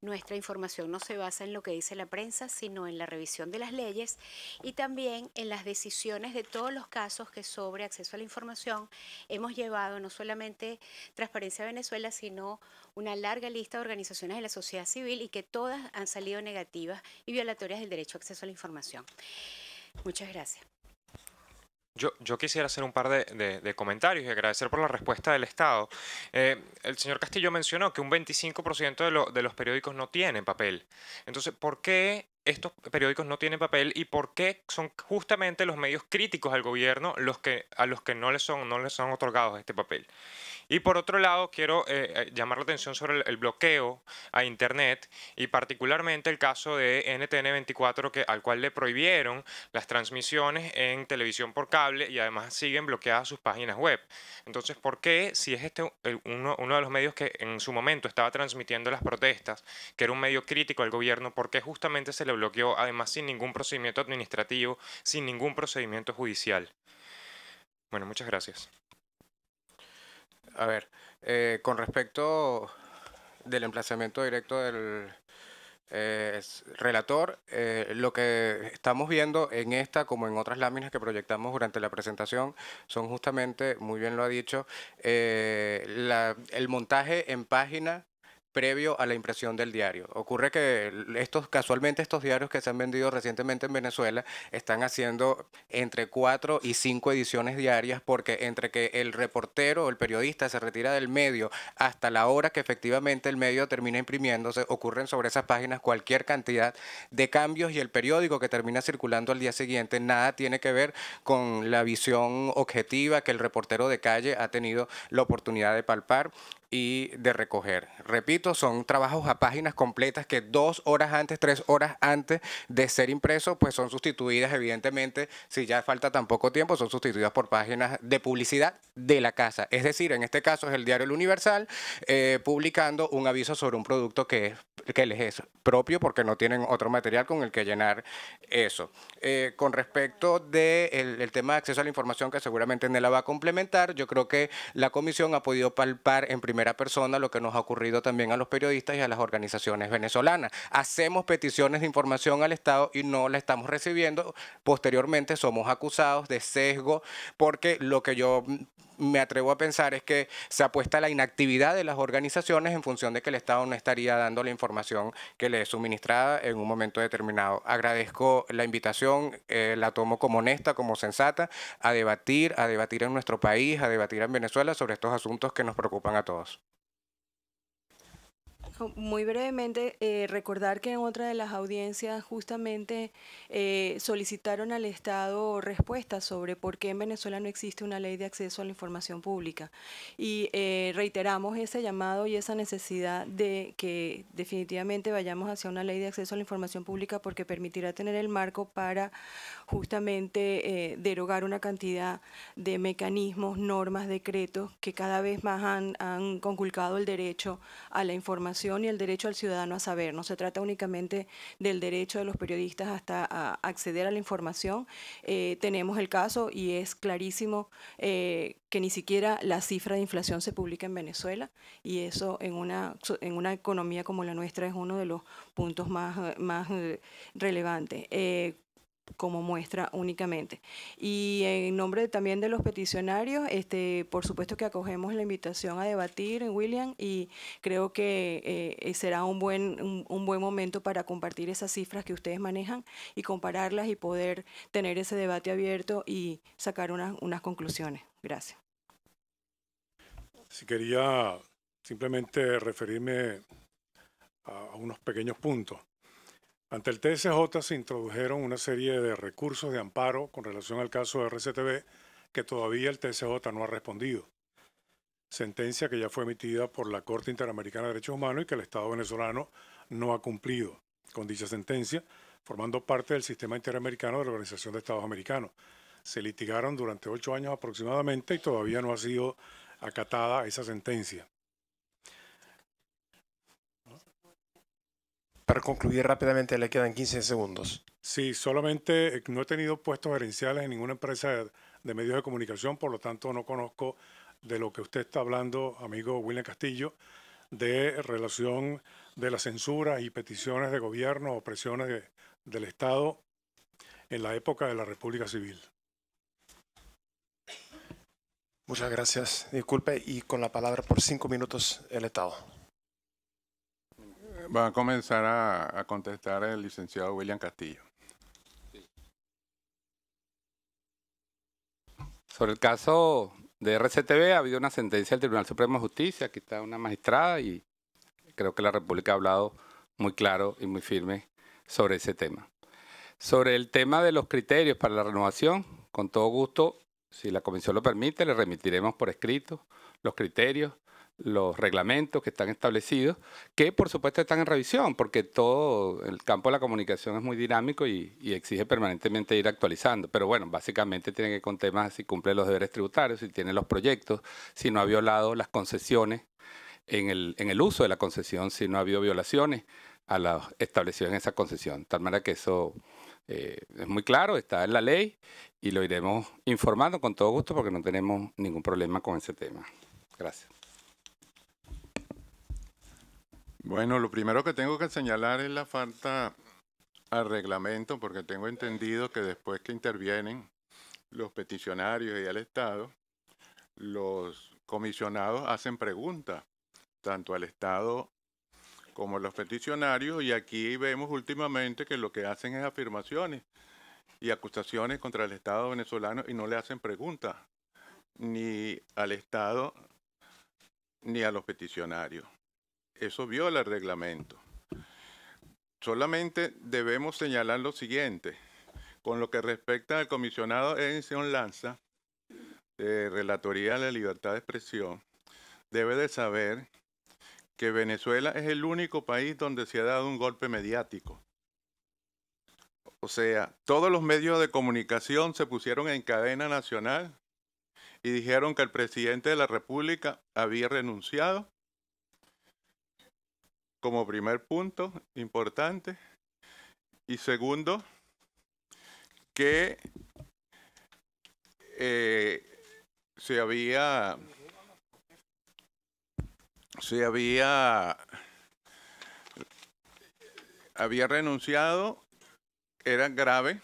[SPEAKER 2] Nuestra información no se basa en lo que dice la prensa, sino en la revisión de las leyes y también en las decisiones de todos los casos que sobre acceso a la información hemos llevado no solamente Transparencia Venezuela, sino una larga lista de organizaciones de la sociedad civil y que todas han salido negativas y violatorias del derecho a acceso a la información. Muchas gracias.
[SPEAKER 3] Yo, yo, quisiera hacer un par de, de, comentarios y agradecer por la respuesta del Estado. Eh, el señor Castillo mencionó que un 25% de, de los periódicos no tienen papel. Entonces, ¿por qué estos periódicos no tienen papel y por qué son justamente los medios críticos al gobierno los que, a los que no les son, no les son otorgados este papel? Y por otro lado, quiero eh, eh, llamar la atención sobre el, bloqueo a Internet y particularmente el caso de NTN24 que, al cual le prohibieron las transmisiones en televisión por cable y además siguen bloqueadas sus páginas web. Entonces, ¿por qué si es este uno, uno de los medios que en su momento estaba transmitiendo las protestas, que era un medio crítico al gobierno, por qué justamente se le bloqueó además sin ningún procedimiento administrativo, sin ningún procedimiento judicial? Bueno, muchas gracias. A ver, eh, con respecto
[SPEAKER 4] del emplazamiento directo del eh, relator, eh, lo que estamos viendo en esta como en otras láminas que proyectamos durante la presentación son justamente, muy bien lo ha dicho, el montaje en página previo a la impresión del diario. Ocurre que estos casualmente estos diarios que se han vendido recientemente en Venezuela están haciendo entre cuatro y cinco ediciones diarias porque entre que el reportero o el periodista se retira del medio hasta la hora que efectivamente el medio termina imprimiéndose, ocurren sobre esas páginas cualquier cantidad de cambios y el periódico que termina circulando al día siguiente nada tiene que ver con la visión objetiva que el reportero de calle ha tenido la oportunidad de palpar y de recoger. Repito, son trabajos a páginas completas que dos horas antes, tres horas antes de ser impreso, pues son sustituidas, evidentemente, si ya falta tan poco tiempo, son sustituidas por páginas de publicidad de la casa. Es decir, en este caso es el diario El Universal eh, publicando un aviso sobre un producto que, que les es propio porque no tienen otro material con el que llenar eso. Eh, con respecto del de el, tema de acceso a la información que seguramente Nela va a complementar, yo creo que la comisión ha podido palpar en primer primera persona lo que nos ha ocurrido también a los periodistas y a las organizaciones venezolanas. Hacemos peticiones de información al Estado y no la estamos recibiendo. Posteriormente somos acusados de sesgo porque lo que yo me atrevo a pensar es que se apuesta a la inactividad de las organizaciones en función de que el Estado no estaría dando la información que le es suministrada en un momento determinado. Agradezco la invitación, eh, la tomo como honesta, como sensata, a debatir, a debatir en nuestro país, a debatir en Venezuela sobre estos asuntos que nos preocupan a todos.
[SPEAKER 5] Muy brevemente, eh, recordar que en otra de las audiencias justamente eh, solicitaron al Estado respuestas sobre por qué en Venezuela no existe una ley de acceso a la información pública. Y eh, reiteramos ese llamado y esa necesidad de que definitivamente vayamos hacia una ley de acceso a la información pública porque permitirá tener el marco para justamente derogar una cantidad de mecanismos, normas, decretos que cada vez más han conculcado el derecho a la información y el derecho al ciudadano a saber. No se trata únicamente del derecho de los periodistas hasta acceder a la información. Eh, tenemos el caso y es clarísimo eh, que ni siquiera la cifra de inflación se publica en Venezuela y eso en una, en una economía como la nuestra es uno de los puntos más, más eh, relevantes como muestra únicamente. Y en nombre también de los peticionarios, este, por supuesto que acogemos la invitación a debatir, William, y creo que eh, será un buen, momento para compartir esas cifras que ustedes manejan y compararlas y poder tener ese debate abierto y sacar unas, unas conclusiones. Gracias.
[SPEAKER 7] Si quería simplemente referirme a unos pequeños puntos. Ante el TSJ se introdujeron una serie de recursos de amparo con relación al caso de RCTV que todavía el TSJ no ha respondido. Sentencia que ya fue emitida por la Corte Interamericana de Derechos Humanos y que el Estado venezolano no ha cumplido con dicha sentencia, formando parte del sistema interamericano de la Organización de Estados Americanos. Se litigaron durante ocho años aproximadamente y todavía no ha sido acatada esa sentencia.
[SPEAKER 1] Para concluir rápidamente, le quedan 15 segundos.
[SPEAKER 7] Sí, solamente eh, no he tenido puestos gerenciales en ninguna empresa de medios de comunicación, por lo tanto no conozco de lo que usted está hablando, amigo William Castillo, de relación de la censura y peticiones de gobierno o presiones del Estado en la época de la República Civil.
[SPEAKER 1] Muchas gracias. Disculpe, y con la palabra por cinco minutos el Estado.
[SPEAKER 10] Va a comenzar a, contestar el licenciado William Castillo.
[SPEAKER 6] Sobre el caso de RCTV ha habido una sentencia del Tribunal Supremo de Justicia, aquí está una magistrada y creo que la República ha hablado muy claro y muy firme sobre ese tema. Sobre el tema de los criterios para la renovación, con todo gusto, si la comisión lo permite, le remitiremos por escrito los criterios los reglamentos que están establecidos, que por supuesto están en revisión, porque todo el campo de la comunicación es muy dinámico y, exige permanentemente ir actualizando. Pero bueno, básicamente tiene que ir con temas si cumple los deberes tributarios, si tiene los proyectos, si no ha violado las concesiones en el, en el uso de la concesión, si no ha habido violaciones a las establecidas en esa concesión. tal manera que eso eh, es muy claro, está en la ley y lo iremos informando con todo gusto porque no tenemos ningún problema con ese tema. Gracias.
[SPEAKER 10] Bueno, lo primero que tengo que señalar es la falta al reglamento, porque tengo entendido que después que intervienen los peticionarios y al Estado, los comisionados hacen preguntas, tanto al Estado como a los peticionarios, y aquí vemos últimamente que lo que hacen es afirmaciones y acusaciones contra el Estado venezolano y no le hacen preguntas ni al Estado ni a los peticionarios eso viola el reglamento. Solamente debemos señalar lo siguiente. Con lo que respecta al comisionado Edison Lanza, de Relatoría de la Libertad de Expresión, debe de saber que Venezuela es el único país donde se ha dado un golpe mediático. O sea, todos los medios de comunicación se pusieron en cadena nacional y dijeron que el presidente de la República había renunciado como primer punto importante. Y segundo, que eh, se había se había había renunciado era grave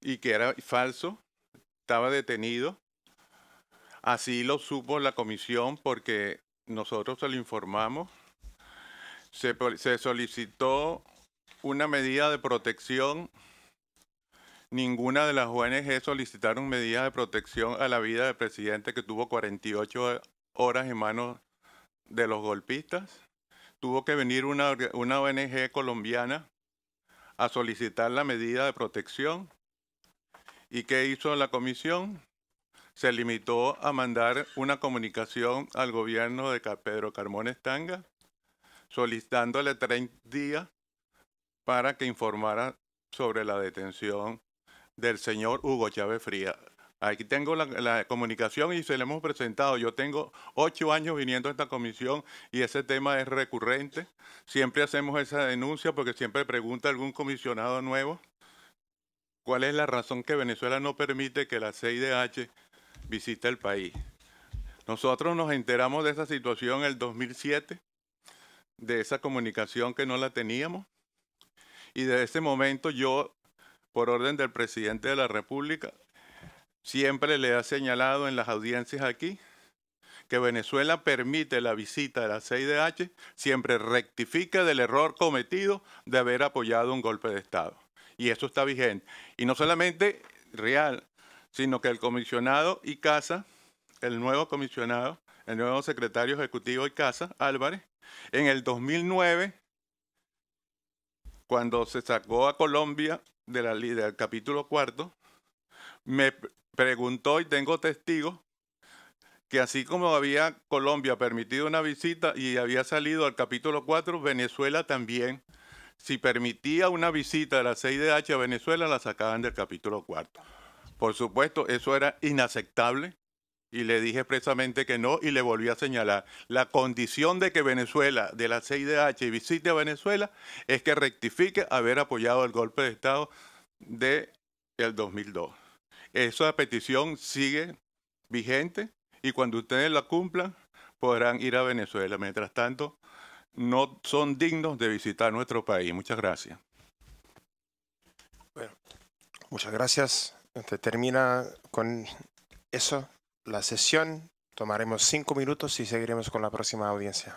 [SPEAKER 10] y que era falso estaba detenido así lo supo la comisión porque nosotros se lo informamos se, solicitó una medida de protección. Ninguna de las ONG solicitaron medidas de protección a la vida del presidente que tuvo 48 horas en manos de los golpistas. Tuvo que venir una, una ONG colombiana a solicitar la medida de protección. ¿Y qué hizo la comisión? Se limitó a mandar una comunicación al gobierno de Pedro Carmón Estanga solicitándole 30 días para que informara sobre la detención del señor Hugo Chávez Fría. Aquí tengo la, comunicación y se la hemos presentado. Yo tengo ocho años viniendo a esta comisión y ese tema es recurrente. Siempre hacemos esa denuncia porque siempre pregunta algún comisionado nuevo cuál es la razón que Venezuela no permite que la CIDH visite el país. Nosotros nos enteramos de esa situación en el 2007 de esa comunicación que no la teníamos. Y desde ese momento yo, por orden del presidente de la República, siempre le ha señalado en las audiencias aquí que Venezuela permite la visita de la CIDH, siempre rectifica del error cometido de haber apoyado un golpe de Estado. Y eso está vigente. Y no solamente real, sino que el comisionado y casa, el nuevo comisionado, el nuevo secretario ejecutivo y casa, Álvarez, en el 2009, cuando se sacó a Colombia del capítulo cuarto, me preguntó y tengo testigos que así como había Colombia permitido una visita y había salido al capítulo cuatro, Venezuela también, si permitía una visita de la CIDH a Venezuela, la sacaban del capítulo cuarto. Por supuesto, eso era inaceptable y le dije expresamente que no y le volví a señalar. La condición de que Venezuela, de la CIDH, visite a Venezuela es que rectifique haber apoyado el golpe de Estado del el 2002. Esa petición sigue vigente y cuando ustedes la cumplan podrán ir a Venezuela. Mientras tanto, no son dignos de visitar nuestro país. Muchas gracias.
[SPEAKER 7] Bueno,
[SPEAKER 1] muchas gracias. Se este, termina con eso la sesión, tomaremos cinco minutos y seguiremos con la próxima audiencia.